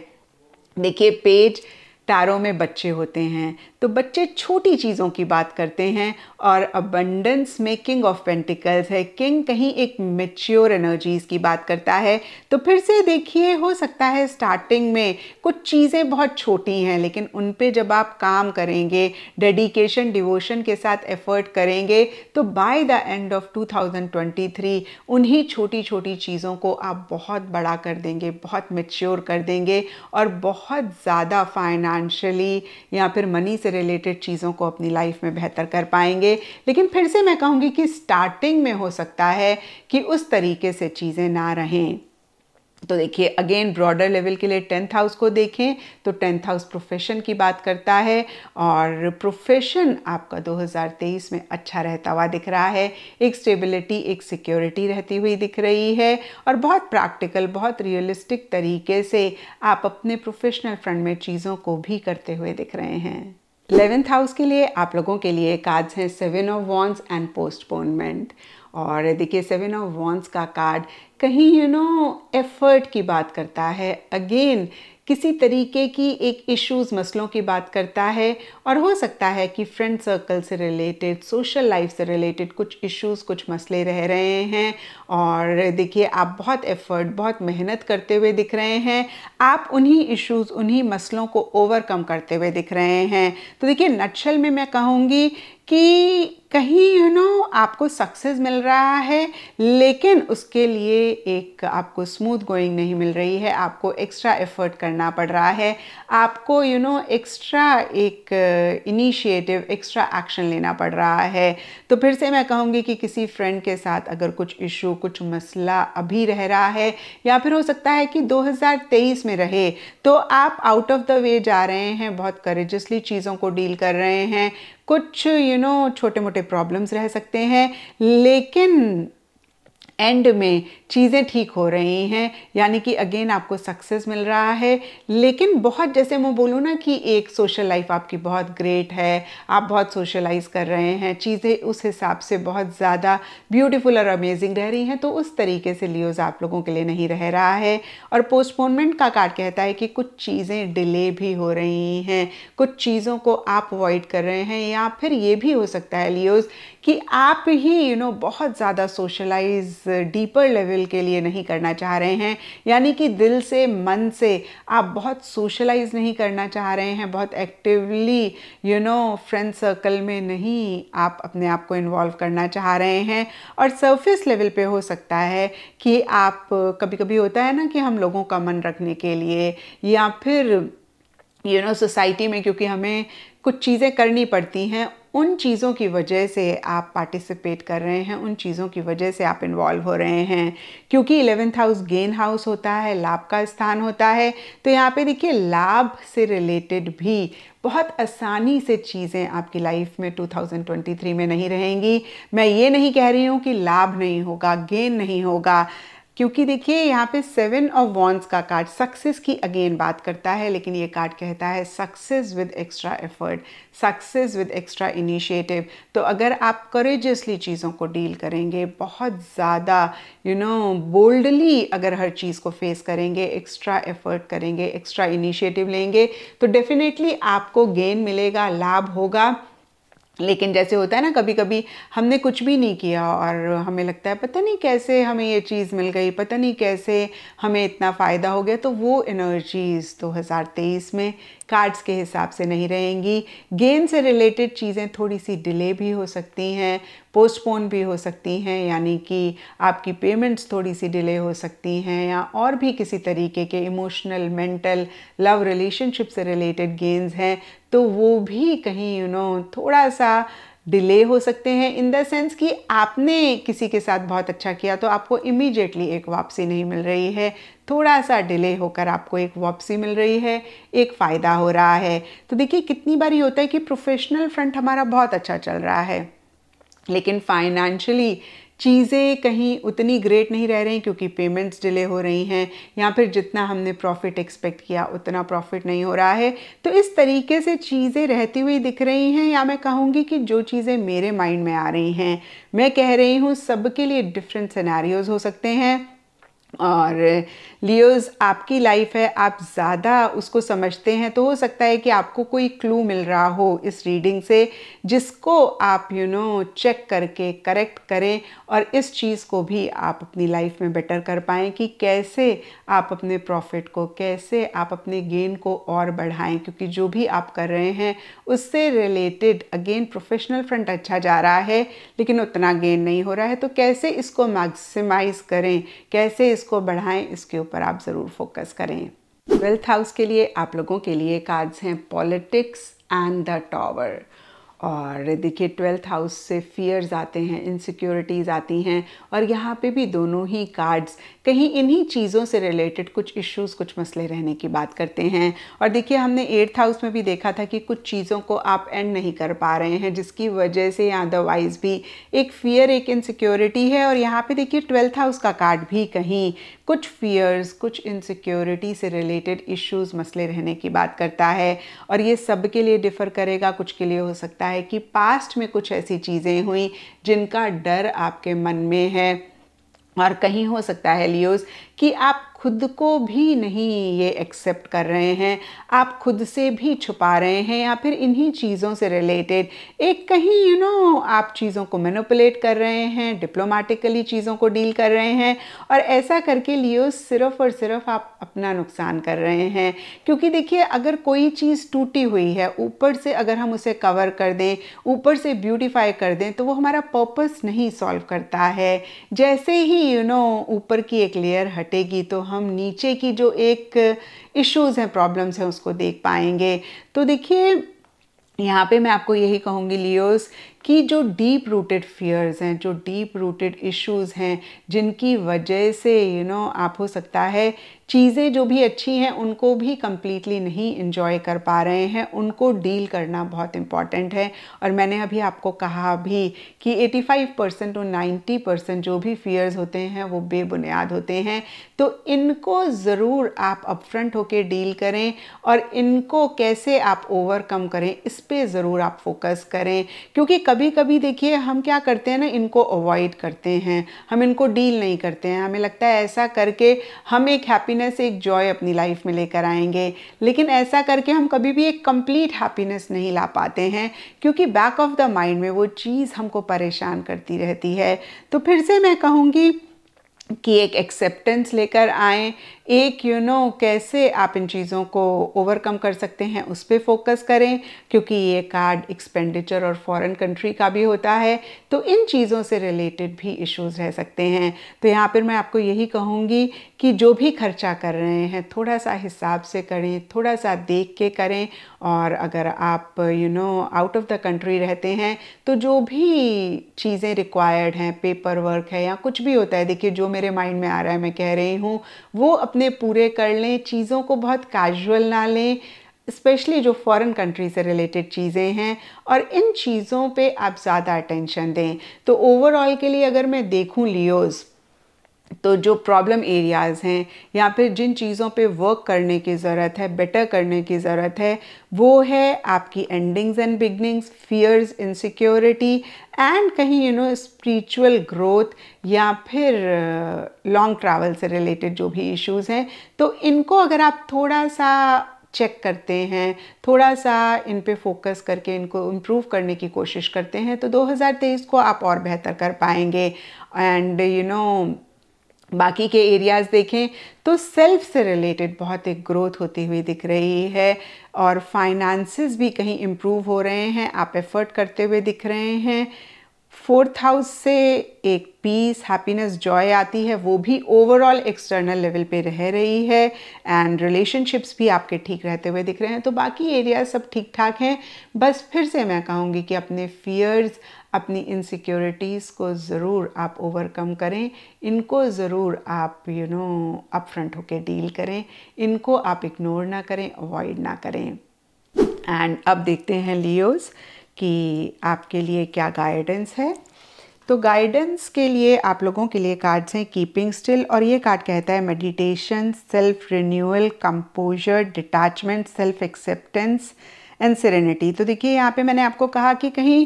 देखिए पेज तारों में बच्चे होते हैं तो बच्चे छोटी चीज़ों की बात करते हैं और अबंडेंस में किंग ऑफ पेंटिकल्स है किंग कहीं एक मेच्योर एनर्जीज़ की बात करता है तो फिर से देखिए हो सकता है स्टार्टिंग में कुछ चीज़ें बहुत छोटी हैं लेकिन उन पे जब आप काम करेंगे डेडिकेशन डिवोशन के साथ एफर्ट करेंगे तो बाय द एंड ऑफ 2023 उन्हीं छोटी छोटी चीज़ों को आप बहुत बड़ा कर देंगे बहुत मेच्योर कर देंगे और बहुत ज़्यादा फाइनेंशली या फिर मनी से रिलेटेड चीज़ों को अपनी लाइफ में बेहतर कर पाएंगे लेकिन फिर से मैं कहूँगी कि स्टार्टिंग में हो सकता है कि उस तरीके से चीज़ें ना रहें तो देखिए अगेन ब्रॉडर लेवल के लिए टेंथ हाउस को देखें तो टेंथ हाउस प्रोफेशन की बात करता है और प्रोफेशन आपका 2023 में अच्छा रहता हुआ दिख रहा है एक स्टेबिलिटी एक सिक्योरिटी रहती हुई दिख रही है और बहुत प्रैक्टिकल बहुत रियलिस्टिक तरीके से आप अपने प्रोफेशनल फ्रंट में चीज़ों को भी करते हुए दिख रहे हैं इलेवेंथ हाउस के लिए आप लोगों के लिए कार्ड्स हैं seven of wands and postponement और देखिए सेवन ऑफ वॉन्स का कार्ड कहीं यू नो एफर्ट की बात करता है अगेन किसी तरीके की एक इश्यूज मसलों की बात करता है और हो सकता है कि फ्रेंड सर्कल से रिलेटेड सोशल लाइफ से रिलेटेड कुछ इश्यूज कुछ मसले रह रहे हैं और देखिए आप बहुत एफर्ट बहुत मेहनत करते हुए दिख रहे हैं आप उन्हीं इश्यूज उन्हीं मसलों को ओवरकम करते हुए दिख रहे हैं तो देखिए नक्शल में मैं कहूँगी कि कहीं यू you नो know, आपको सक्सेस मिल रहा है लेकिन उसके लिए एक आपको स्मूथ गोइंग नहीं मिल रही है आपको एक्स्ट्रा एफर्ट करना पड़ रहा है आपको यू नो एक्स्ट्रा एक इनिशिएटिव एक्स्ट्रा एक्शन लेना पड़ रहा है तो फिर से मैं कहूँगी कि किसी फ्रेंड के साथ अगर कुछ इशू कुछ मसला अभी रह रहा है या फिर हो सकता है कि 2023 में रहे तो आप आउट ऑफ द वे जा रहे हैं बहुत करेजसली चीज़ों को डील कर रहे हैं कुछ यू नो छोटे मोटे प्रॉब्लम्स रह सकते हैं लेकिन एंड में चीज़ें ठीक हो रही हैं यानी कि अगेन आपको सक्सेस मिल रहा है लेकिन बहुत जैसे मैं बोलूँ ना कि एक सोशल लाइफ आपकी बहुत ग्रेट है आप बहुत सोशलाइज़ कर रहे हैं चीज़ें उस हिसाब से बहुत ज़्यादा ब्यूटीफुल और अमेजिंग रह रही हैं तो उस तरीके से लियोज आप लोगों के लिए नहीं रह रहा है और पोस्टपोनमेंट का कार्ड कहता है कि कुछ चीज़ें डिले भी हो रही हैं कुछ चीज़ों को आप अवॉइड कर रहे हैं या फिर ये भी हो सकता है लियोज कि आप ही यू नो बहुत ज़्यादा सोशलाइज डीपर लेवल के लिए नहीं करना चाह रहे हैं यानी कि दिल से मन से आप बहुत सोशलाइज नहीं करना चाह रहे हैं बहुत actively you know friend circle में नहीं आप अपने आप को इन्वॉल्व करना चाह रहे हैं और सरफेस लेवल पे हो सकता है कि आप कभी कभी होता है ना कि हम लोगों का मन रखने के लिए या फिर यू नो सोसाइटी में क्योंकि हमें कुछ चीज़ें करनी पड़ती हैं उन चीज़ों की वजह से आप पार्टिसिपेट कर रहे हैं उन चीज़ों की वजह से आप इन्वॉल्व हो रहे हैं क्योंकि इलेवेंथ हाउस गेन हाउस होता है लाभ का स्थान होता है तो यहाँ पे देखिए लाभ से रिलेटेड भी बहुत आसानी से चीज़ें आपकी लाइफ में 2023 में नहीं रहेंगी मैं ये नहीं कह रही हूँ कि लाभ नहीं होगा गेन नहीं होगा क्योंकि देखिए यहाँ पे सेवन ऑफ वॉन्स का कार्ड सक्सेस की अगेन बात करता है लेकिन ये कार्ड कहता है success with extra effort success with extra initiative तो अगर आप करेजियसली चीज़ों को डील करेंगे बहुत ज़्यादा यू नो बोल्डली अगर हर चीज़ को फेस करेंगे एक्स्ट्रा एफर्ट करेंगे एक्स्ट्रा इनिशिएटिव लेंगे तो डेफिनेटली आपको गेन मिलेगा लाभ होगा लेकिन जैसे होता है ना कभी कभी हमने कुछ भी नहीं किया और हमें लगता है पता नहीं कैसे हमें ये चीज़ मिल गई पता नहीं कैसे हमें इतना फ़ायदा हो गया तो वो एनर्जीज़ दो तेईस में कार्ड्स के हिसाब से नहीं रहेंगी गेम से रिलेटेड चीज़ें थोड़ी सी डिले भी हो सकती हैं पोस्टपोन भी हो सकती हैं यानी कि आपकी पेमेंट्स थोड़ी सी डिले हो सकती हैं या और भी किसी तरीके के इमोशनल मेंटल लव रिलेशनशिप से रिलेटेड गेम्स हैं तो वो भी कहीं यू you नो know, थोड़ा सा डिले हो सकते हैं इन द सेंस कि आपने किसी के साथ बहुत अच्छा किया तो आपको इमीडिएटली एक वापसी नहीं मिल रही है थोड़ा सा डिले होकर आपको एक वापसी मिल रही है एक फ़ायदा हो रहा है तो देखिए कितनी बार ये होता है कि प्रोफेशनल फ्रंट हमारा बहुत अच्छा चल रहा है लेकिन फाइनेंशियली चीज़ें कहीं उतनी ग्रेट नहीं रह रही क्योंकि पेमेंट्स डिले हो रही हैं या फिर जितना हमने प्रॉफिट एक्सपेक्ट किया उतना प्रॉफिट नहीं हो रहा है तो इस तरीके से चीज़ें रहती हुई दिख रही हैं या मैं कहूँगी कि जो चीज़ें मेरे माइंड में आ रही हैं मैं कह रही हूँ सबके लिए डिफरेंट सिनेरियोज़ हो सकते हैं और लियोज आपकी लाइफ है आप ज़्यादा उसको समझते हैं तो हो सकता है कि आपको कोई क्लू मिल रहा हो इस रीडिंग से जिसको आप you you know know, check करके करेक्ट करें और इस चीज़ को भी आप अपनी लाइफ में बेटर कर पाएँ कि कैसे आप अपने प्रॉफिट को कैसे आप अपने गेन को और बढ़ाएं क्योंकि जो भी आप कर रहे हैं उससे रिलेटेड अगेन प्रोफेशनल फ्रंट अच्छा जा रहा है लेकिन उतना गेन नहीं हो रहा है तो कैसे इसको मैक्सिमाइज़ करें कैसे इसको इसको बढ़ाएं इसके ऊपर आप ज़रूर फोकस करें वेल्थ हाउस के लिए आप लोगों के लिए कार्ड्स हैं पॉलिटिक्स एंड द टॉवर और देखिए ट्वेल्थ हाउस से फियर्स आते हैं इनसिक्योरिटीज़ आती हैं और यहाँ पे भी दोनों ही कार्ड्स कहीं इन्हीं चीज़ों से रिलेटेड कुछ इश्यूज कुछ मसले रहने की बात करते हैं और देखिए हमने एट्थ हाउस में भी देखा था कि कुछ चीज़ों को आप एंड नहीं कर पा रहे हैं जिसकी वजह से या अदरवाइज भी एक फियर एक इनसिक्योरिटी है और यहाँ पे देखिए ट्वेल्थ हाउस का कार्ड भी कहीं कुछ फियर्स कुछ इनसिक्योरिटी से रिलेटेड इश्यूज मसले रहने की बात करता है और ये सब के लिए डिफ़र करेगा कुछ के लिए हो सकता है कि पास्ट में कुछ ऐसी चीज़ें हुई जिनका डर आपके मन में है और कहीं हो सकता है लियोज कि आप खुद को भी नहीं ये एक्सेप्ट कर रहे हैं आप खुद से भी छुपा रहे हैं या फिर इन्हीं चीज़ों से रिलेटेड एक कहीं यू you नो know, आप चीज़ों को मैनिपुलेट कर रहे हैं डिप्लोमेटिकली चीज़ों को डील कर रहे हैं और ऐसा करके लियो सिर्फ और सिर्फ आप अपना नुकसान कर रहे हैं क्योंकि देखिए अगर कोई चीज़ टूटी हुई है ऊपर से अगर हम उसे कवर कर दें ऊपर से ब्यूटिफाई कर दें तो वो हमारा पर्पस नहीं सॉल्व करता है जैसे ही यू नो ऊपर की एक लेयर हटेगी तो हम हम नीचे की जो एक इश्यूज़ हैं प्रॉब्लम्स हैं उसको देख पाएंगे तो देखिए यहाँ पे मैं आपको यही कहूँगी लियोस कि जो डीप रूटेड फियर्स हैं जो डीप रूटेड इश्यूज़ हैं जिनकी वजह से यू you नो know, आप हो सकता है चीज़ें जो भी अच्छी हैं उनको भी कम्प्लीटली नहीं इन्जॉय कर पा रहे हैं उनको डील करना बहुत इम्पॉर्टेंट है और मैंने अभी आपको कहा भी कि 85 परसेंट और 90 परसेंट जो भी फियर्स होते हैं वो बेबुनियाद होते हैं तो इनको ज़रूर आप अपफ्रंट होकर डील करें और इनको कैसे आप ओवरकम करें इस पर ज़रूर आप फोकस करें क्योंकि कभी कभी देखिए हम क्या करते हैं ना इनको अवॉइड करते हैं हम इनको डील नहीं करते हैं हमें लगता है ऐसा करके हम एक हैप्पी हैप्पीनेस एक जॉय अपनी लाइफ में लेकर आएंगे लेकिन ऐसा करके हम कभी भी एक कंप्लीट हैप्पीनेस नहीं ला पाते हैं क्योंकि बैक ऑफ द माइंड में वो चीज़ हमको परेशान करती रहती है तो फिर से मैं कहूँगी कि एक एक्सेप्टेंस लेकर आएँ एक यू you नो know, कैसे आप इन चीज़ों को ओवरकम कर सकते हैं उस पर फोकस करें क्योंकि ये कार्ड एक्सपेंडिचर और फॉरेन कंट्री का भी होता है तो इन चीज़ों से रिलेटेड भी इश्यूज रह सकते हैं तो यहाँ पर मैं आपको यही कहूँगी कि जो भी खर्चा कर रहे हैं थोड़ा सा हिसाब से करें थोड़ा सा देख के करें और अगर आप you know out of the country रहते हैं तो जो भी चीज़ें रिक्वायर्ड हैं पेपर वर्क है या कुछ भी होता है देखिए जो मेरे माइंड में आ रहा है मैं कह रही हूँ वो अपने पूरे कर लें चीज़ों को बहुत कैजुअल ना लें स्पेशली जो फॉरेन कंट्री से रिलेटेड चीज़ें हैं और इन चीज़ों पे आप ज़्यादा अटेंशन दें तो ओवरऑल के लिए अगर मैं देखूं लियोज़ तो जो प्रॉब्लम एरियाज़ हैं या फिर जिन चीज़ों पे वर्क करने की ज़रूरत है बेटर करने की ज़रूरत है वो है आपकी endings and beginnings fears insecurity and कहीं यू नो स्पिरिचुअल ग्रोथ या फिर लॉन्ग uh, ट्रैवल से रिलेटेड जो भी इश्यूज़ हैं तो इनको अगर आप थोड़ा सा चेक करते हैं थोड़ा सा इन पे फोकस करके इनको इम्प्रूव करने की कोशिश करते हैं तो 2023 को आप और बेहतर कर पाएंगे एंड यू नो बाकी के एरियाज़ देखें तो सेल्फ से रिलेटेड बहुत एक ग्रोथ होती हुई दिख रही है और फाइनेंसेस भी कहीं इम्प्रूव हो रहे हैं आप एफर्ट करते हुए दिख रहे हैं फोर्थ हाउस से एक पीस हैप्पीनेस जॉय आती है वो भी ओवरऑल एक्सटर्नल लेवल पे रह रही है एंड रिलेशनशिप्स भी आपके ठीक रहते हुए दिख रहे हैं तो बाकी एरिया सब ठीक ठाक हैं बस फिर से मैं कहूँगी कि अपने फियर्स अपनी इनसिक्योरिटीज़ को ज़रूर आप ओवरकम करें इनको ज़रूर आप यू नो अपफ्रंट होकर डील करें इनको आप इग्नोर ना करें अवॉइड ना करें एंड अब देखते हैं लियोस कि आपके लिए क्या गाइडेंस है तो गाइडेंस के लिए आप लोगों के लिए कार्ड्स हैं कीपिंग स्टिल और ये कार्ड कहता है meditation self renewal composure detachment self acceptance and serenity तो देखिए यहाँ पे मैंने आपको कहा कि कहीं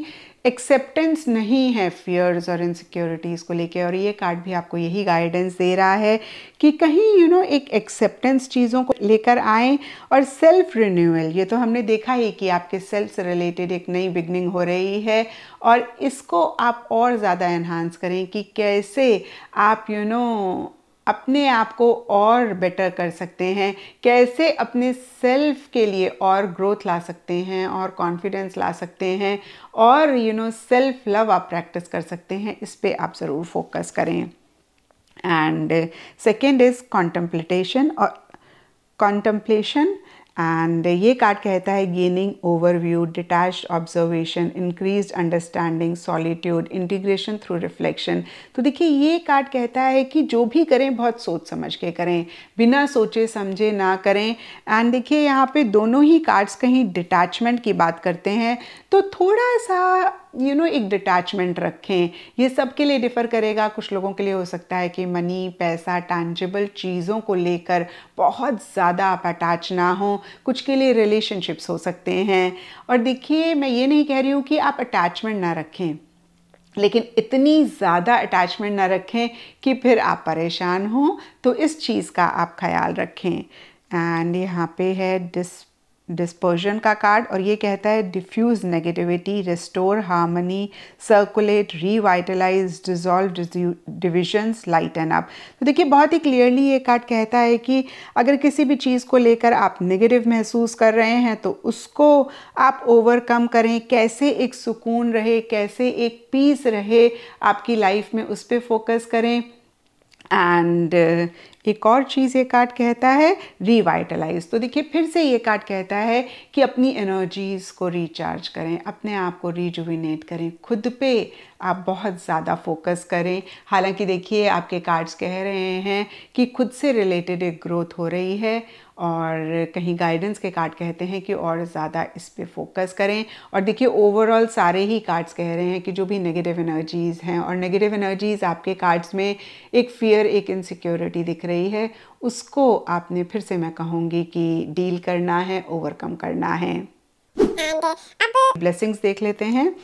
एक्सेप्टेंस नहीं है फियर्स और इनसिक्योरिटीज़ को लेके और ये कार्ड भी आपको यही गाइडेंस दे रहा है कि कहीं यू you नो know, एक एक्सेप्टेंस चीज़ों को लेकर आए और सेल्फ रिन्यूअल ये तो हमने देखा ही कि आपके सेल्फ से रिलेटेड एक नई बिगनिंग हो रही है और इसको आप और ज़्यादा इन्हांस करें कि कैसे आप यू you नो know, अपने आप को और बेटर कर सकते हैं कैसे अपने सेल्फ के लिए और ग्रोथ ला सकते हैं और कॉन्फिडेंस ला सकते हैं और यू नो सेल्फ लव आप प्रैक्टिस कर सकते हैं इस पर आप ज़रूर फोकस करें एंड सेकेंड इज़ कॉन्टम्पलेटेशन और कॉन्टम्पलेशन एंड ये कार्ड कहता है gaining overview detach observation increase understanding solitude integration through reflection तो देखिए ये कार्ड कहता है कि जो भी करें बहुत सोच समझ के करें बिना सोचे समझे ना करें एंड देखिए यहाँ पे दोनों ही कार्ड्स कहीं डिटैचमेंट की बात करते हैं तो थोड़ा सा यू नो एक डिटैचमेंट रखें ये सब के लिए डिफ़र करेगा कुछ लोगों के लिए हो सकता है कि मनी पैसा टैंजिबल चीज़ों को लेकर बहुत ज़्यादा आप अटैच ना हो कुछ के लिए रिलेशनशिप्स हो सकते हैं और देखिए मैं ये नहीं कह रही हूँ कि आप अटैचमेंट ना रखें लेकिन इतनी ज़्यादा अटैचमेंट ना रखें कि फिर आप परेशान हों तो इस चीज़ का आप ख्याल रखें एंड यहाँ पे है डिस डिस्पर्जन का कार्ड और ये कहता है diffuse negativity restore harmony circulate revitalise dissolve divisions lighten up तो देखिए बहुत ही क्लियरली ये कार्ड कहता है कि अगर किसी भी चीज़ को लेकर आप नेगेटिव महसूस कर रहे हैं तो उसको आप ओवरकम करें कैसे एक सुकून रहे कैसे एक पीस रहे आपकी लाइफ में उस पर फोकस करें एंड uh, एक और चीज़ ये कार्ड कहता है रिवाइटलाइज तो देखिए फिर से ये कार्ड कहता है कि अपनी एनर्जीज़ को रिचार्ज करें अपने आप को रिजुविनेट करें खुद पे आप बहुत ज़्यादा फोकस करें हालांकि देखिए आपके कार्ड्स कह रहे हैं कि खुद से रिलेटेड एक ग्रोथ हो रही है और कहीं गाइडेंस के कार्ड कहते हैं कि और ज़्यादा इस पर फोकस करें और देखिए ओवरऑल सारे ही कार्ड्स कह रहे हैं कि जो भी नेगेटिव एनर्जीज़ हैं और नेगेटिव एनर्जीज़ आपके कार्ड्स में एक फ़ियर एक इनसिक्योरिटी दिख रही है उसको आपने फिर से मैं कहूँगी कि डील करना है ओवरकम करना है ब्लेसिंग्स देख लेते हैं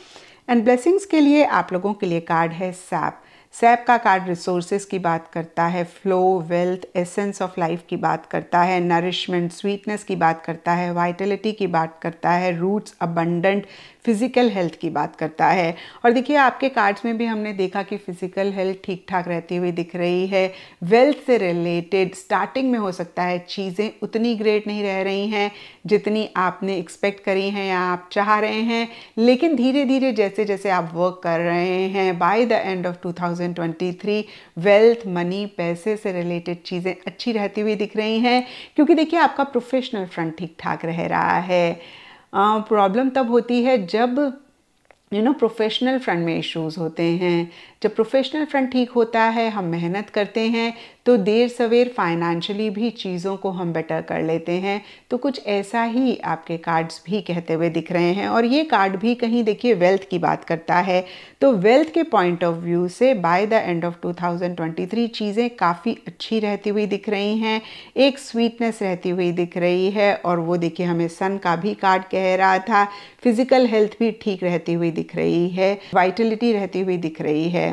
एंड ब्लेसिंग्स के लिए आप लोगों के लिए कार्ड है सैप सैप का कार्ड रिसोर्सेज की बात करता है flow wealth essence of life की बात करता है नरिशमेंट स्वीटनेस की बात करता है वाइटलिटी की बात करता है रूट्स अबंडेंट फिज़िकल हेल्थ की बात करता है और देखिए आपके कार्ड्स में भी हमने देखा कि फिज़िकल हेल्थ ठीक ठाक रहती हुई दिख रही है वेल्थ से रिलेटेड स्टार्टिंग में हो सकता है चीज़ें उतनी ग्रेट नहीं रह रही हैं जितनी आपने एक्सपेक्ट करी हैं या आप चाह रहे हैं लेकिन धीरे धीरे जैसे जैसे आप वर्क कर रहे हैं by the end of 2023 wealth money पैसे से रिलेटेड चीज़ें अच्छी रहती हुई दिख रही हैं क्योंकि देखिए आपका प्रोफेशनल फ्रंट ठीक ठाक रह रहा है प्रॉब्लम तब होती है जब यू नो प्रोफेशनल फ्रंट में इश्यूज होते हैं जब प्रोफेशनल फ्रंट ठीक होता है हम मेहनत करते हैं तो देर सवेर फाइनेंशियली भी चीज़ों को हम बेटर कर लेते हैं तो कुछ ऐसा ही आपके कार्ड्स भी कहते हुए दिख रहे हैं और ये कार्ड भी कहीं देखिए वेल्थ की बात करता है तो वेल्थ के पॉइंट ऑफ व्यू से बाय द एंड ऑफ 2023 चीज़ें काफ़ी अच्छी रहती हुई दिख रही हैं एक स्वीटनेस रहती हुई दिख रही है और वो देखिए हमें सन का भी कार्ड कह रहा था फिजिकल हेल्थ भी ठीक रहती हुई दिख रही है वाइटलिटी रहती हुई दिख रही है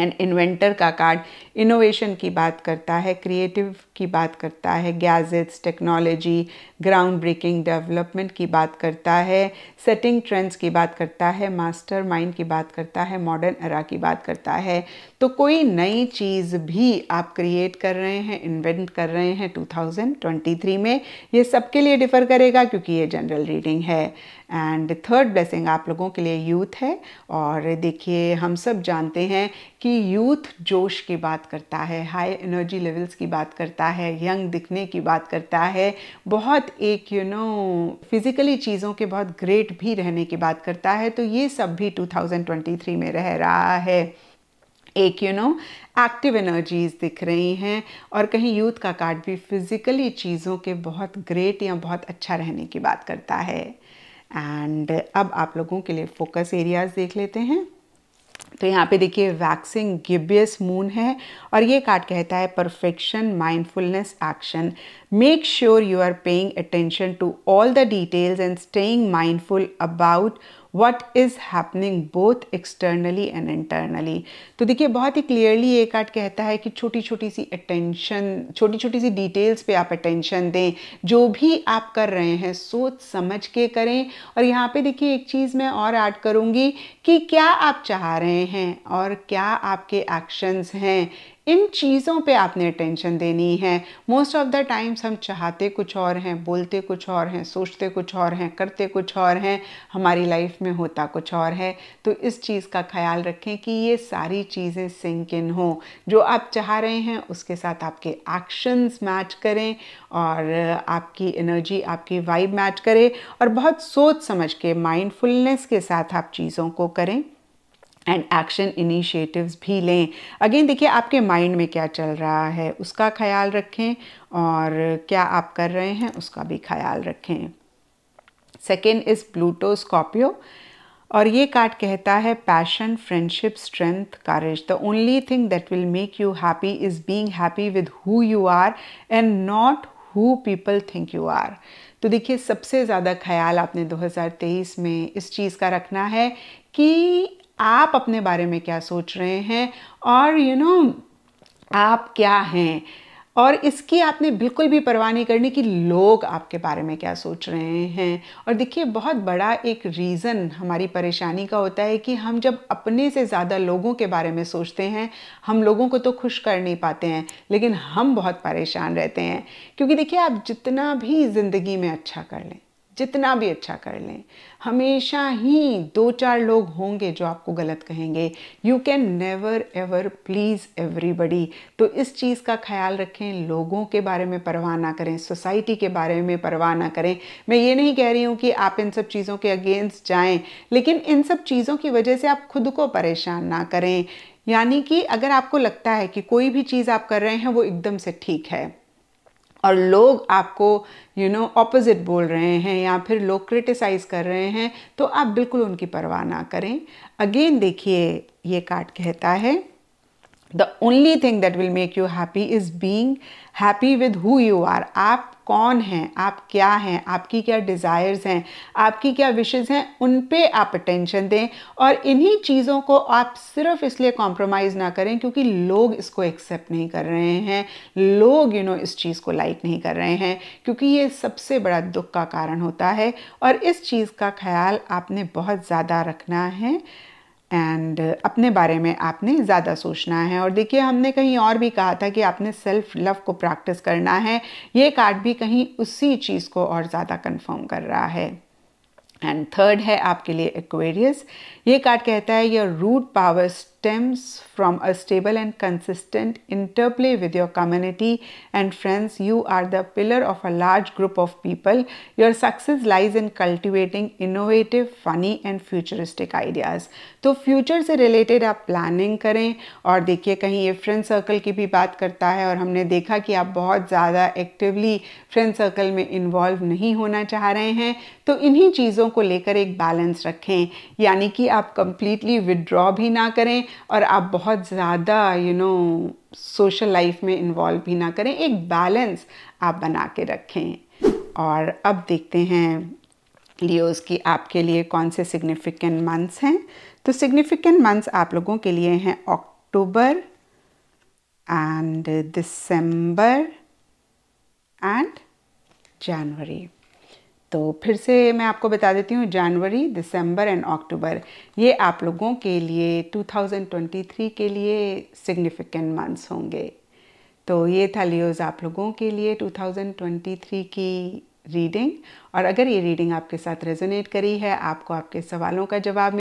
एंड इन्वेंटर का कार्ड इनोवेशन की बात करता है क्रिएटिव की बात करता है gadgets technology ground breaking development की बात करता है सेटिंग ट्रेंड्स की बात करता है मास्टर माइंड की बात करता है मॉडर्न एरा की बात करता है तो कोई नई चीज़ भी आप क्रिएट कर रहे हैं इन्वेंट कर रहे हैं 2023 में ये सबके लिए डिफ़र करेगा क्योंकि ये जनरल रीडिंग है एंड थर्ड ब्लेसिंग आप लोगों के लिए यूथ है और देखिए हम सब जानते हैं कि यूथ जोश की बात करता है हाई एनर्जी लेवल्स की बात करता है यंग दिखने की बात करता है बहुत एक यू नो फिज़िकली चीज़ों के बहुत ग्रेट भी रहने की बात करता है तो ये सब भी 2023 में रह रहा है एक यू नो एक्टिव एनर्जीज दिख रही हैं और कहीं यूथ का कार्ड भी फिज़िकली चीज़ों के बहुत ग्रेट या बहुत अच्छा रहने की बात करता है एंड अब आप लोगों के लिए फोकस एरियाज़ देख लेते हैं तो यहाँ पे देखिए वैक्सिंग गिबियस मून है और ये कार्ड कहता है perfection mindfulness action make sure you are paying attention to all the details and staying mindful about what is happening both externally and internally तो देखिए बहुत ही क्लियरली ये कार्ड कहता है कि छोटी छोटी सी अटेंशन छोटी छोटी सी डिटेल्स पे आप अटेंशन दें जो भी आप कर रहे हैं सोच समझ के करें और यहाँ पे देखिए एक चीज़ मैं और ऐड करूँगी कि क्या आप चाह रहे हैं और क्या आपके एक्शंस हैं इन चीज़ों पे आपने अटेंशन देनी है मोस्ट ऑफ द टाइम्स हम चाहते कुछ और हैं बोलते कुछ और हैं सोचते कुछ और हैं करते कुछ और हैं हमारी लाइफ में होता कुछ और है तो इस चीज़ का ख्याल रखें कि ये सारी चीज़ें सिंक इन हों जो आप चाह रहे हैं उसके साथ आपके एक्शंस मैच करें और आपकी एनर्जी आपकी वाइब मैच करे और बहुत सोच समझ के माइंडफुलनेस के साथ आप चीज़ों को करें एंड एक्शन इनिशिएटिव्स भी लें अगेन देखिए आपके माइंड में क्या चल रहा है उसका ख्याल रखें और क्या आप कर रहे हैं उसका भी ख्याल रखें सेकेंड इज़ प्लूटो स्कॉर्पियो और ये कार्ड कहता है passion friendship strength courage the only thing that will make you happy is being happy with who you are and not who people think you are तो देखिए सबसे ज़्यादा ख्याल आपने 2023 में इस चीज़ का रखना है कि आप अपने बारे में क्या सोच रहे हैं और यू you नो know, आप क्या हैं और इसकी आपने बिल्कुल भी परवाह नहीं करनी कि लोग आपके बारे में क्या सोच रहे हैं और देखिए बहुत बड़ा एक रीज़न हमारी परेशानी का होता है कि हम जब अपने से ज़्यादा लोगों के बारे में सोचते हैं हम लोगों को तो खुश कर नहीं पाते हैं लेकिन हम बहुत परेशान रहते हैं क्योंकि देखिए आप जितना भी ज़िंदगी में अच्छा कर लें जितना भी अच्छा कर लें हमेशा ही दो चार लोग होंगे जो आपको गलत कहेंगे you can never ever please everybody तो इस चीज़ का ख्याल रखें लोगों के बारे में परवाह ना करें सोसाइटी के बारे में परवाह ना करें मैं ये नहीं कह रही हूँ कि आप इन सब चीज़ों के अगेंस्ट जाएं लेकिन इन सब चीज़ों की वजह से आप खुद को परेशान ना करें यानी कि अगर आपको लगता है कि कोई भी चीज़ आप कर रहे हैं वो एकदम से ठीक है और लोग आपको यू नो ऑपोजिट बोल रहे हैं या फिर लोग क्रिटिसाइज़ कर रहे हैं तो आप बिल्कुल उनकी परवाह ना करें अगेन देखिए ये कार्ड कहता है the only thing that will make you happy is being happy with who you are आप कौन हैं आप क्या हैं आपकी क्या डिज़ायर्स हैं आपकी क्या विशेज़ हैं उन पर आप अटेंशन दें और इन्हीं चीज़ों को आप सिर्फ इसलिए कॉम्प्रोमाइज़ ना करें क्योंकि लोग इसको एक्सेप्ट नहीं कर रहे हैं लोग यू you नो know, इस चीज़ को लाइक नहीं कर रहे हैं क्योंकि ये सबसे बड़ा दुख का कारण होता है और इस चीज़ का ख्याल आपने बहुत ज़्यादा रखना है एंड uh, अपने बारे में आपने ज़्यादा सोचना है और देखिए हमने कहीं और भी कहा था कि आपने सेल्फ लव को प्रैक्टिस करना है ये कार्ड भी कहीं उसी चीज़ को और ज़्यादा कंफर्म कर रहा है एंड थर्ड है आपके लिए एक्वेरियस ये कार्ड कहता है your root powers stems from a stable and consistent interplay with your community and friends. You are the pillar of a large group of people. Your success lies in cultivating innovative, funny and futuristic ideas. तो future से related आप planning करें और देखिए कहीं ये friend circle की भी बात करता है और हमने देखा कि आप बहुत ज़्यादा actively friend circle में इन्वॉल्व नहीं होना चाह रहे हैं तो इन्हीं चीज़ों को लेकर एक balance रखें यानी कि आप completely withdraw भी ना करें और आप बहुत ज़्यादा यू नो सोशल लाइफ में इन्वॉल्व भी ना करें एक बैलेंस आप बना के रखें और अब देखते हैं लियोस की आपके लिए कौन से सिग्निफिकेंट मंथ्स हैं तो सिग्निफिकेंट मंथ्स आप लोगों के लिए हैं अक्टूबर एंड दिसंबर एंड जनवरी तो फिर से मैं आपको बता देती हूँ जनवरी दिसंबर एंड अक्टूबर ये आप लोगों के लिए 2023 के लिए सिग्निफिकेंट मंथ्स होंगे तो ये था लियोज आप लोगों के लिए 2023 की रीडिंग और अगर ये रीडिंग आपके साथ रेजोनेट करी है आपको आपके सवालों का जवाब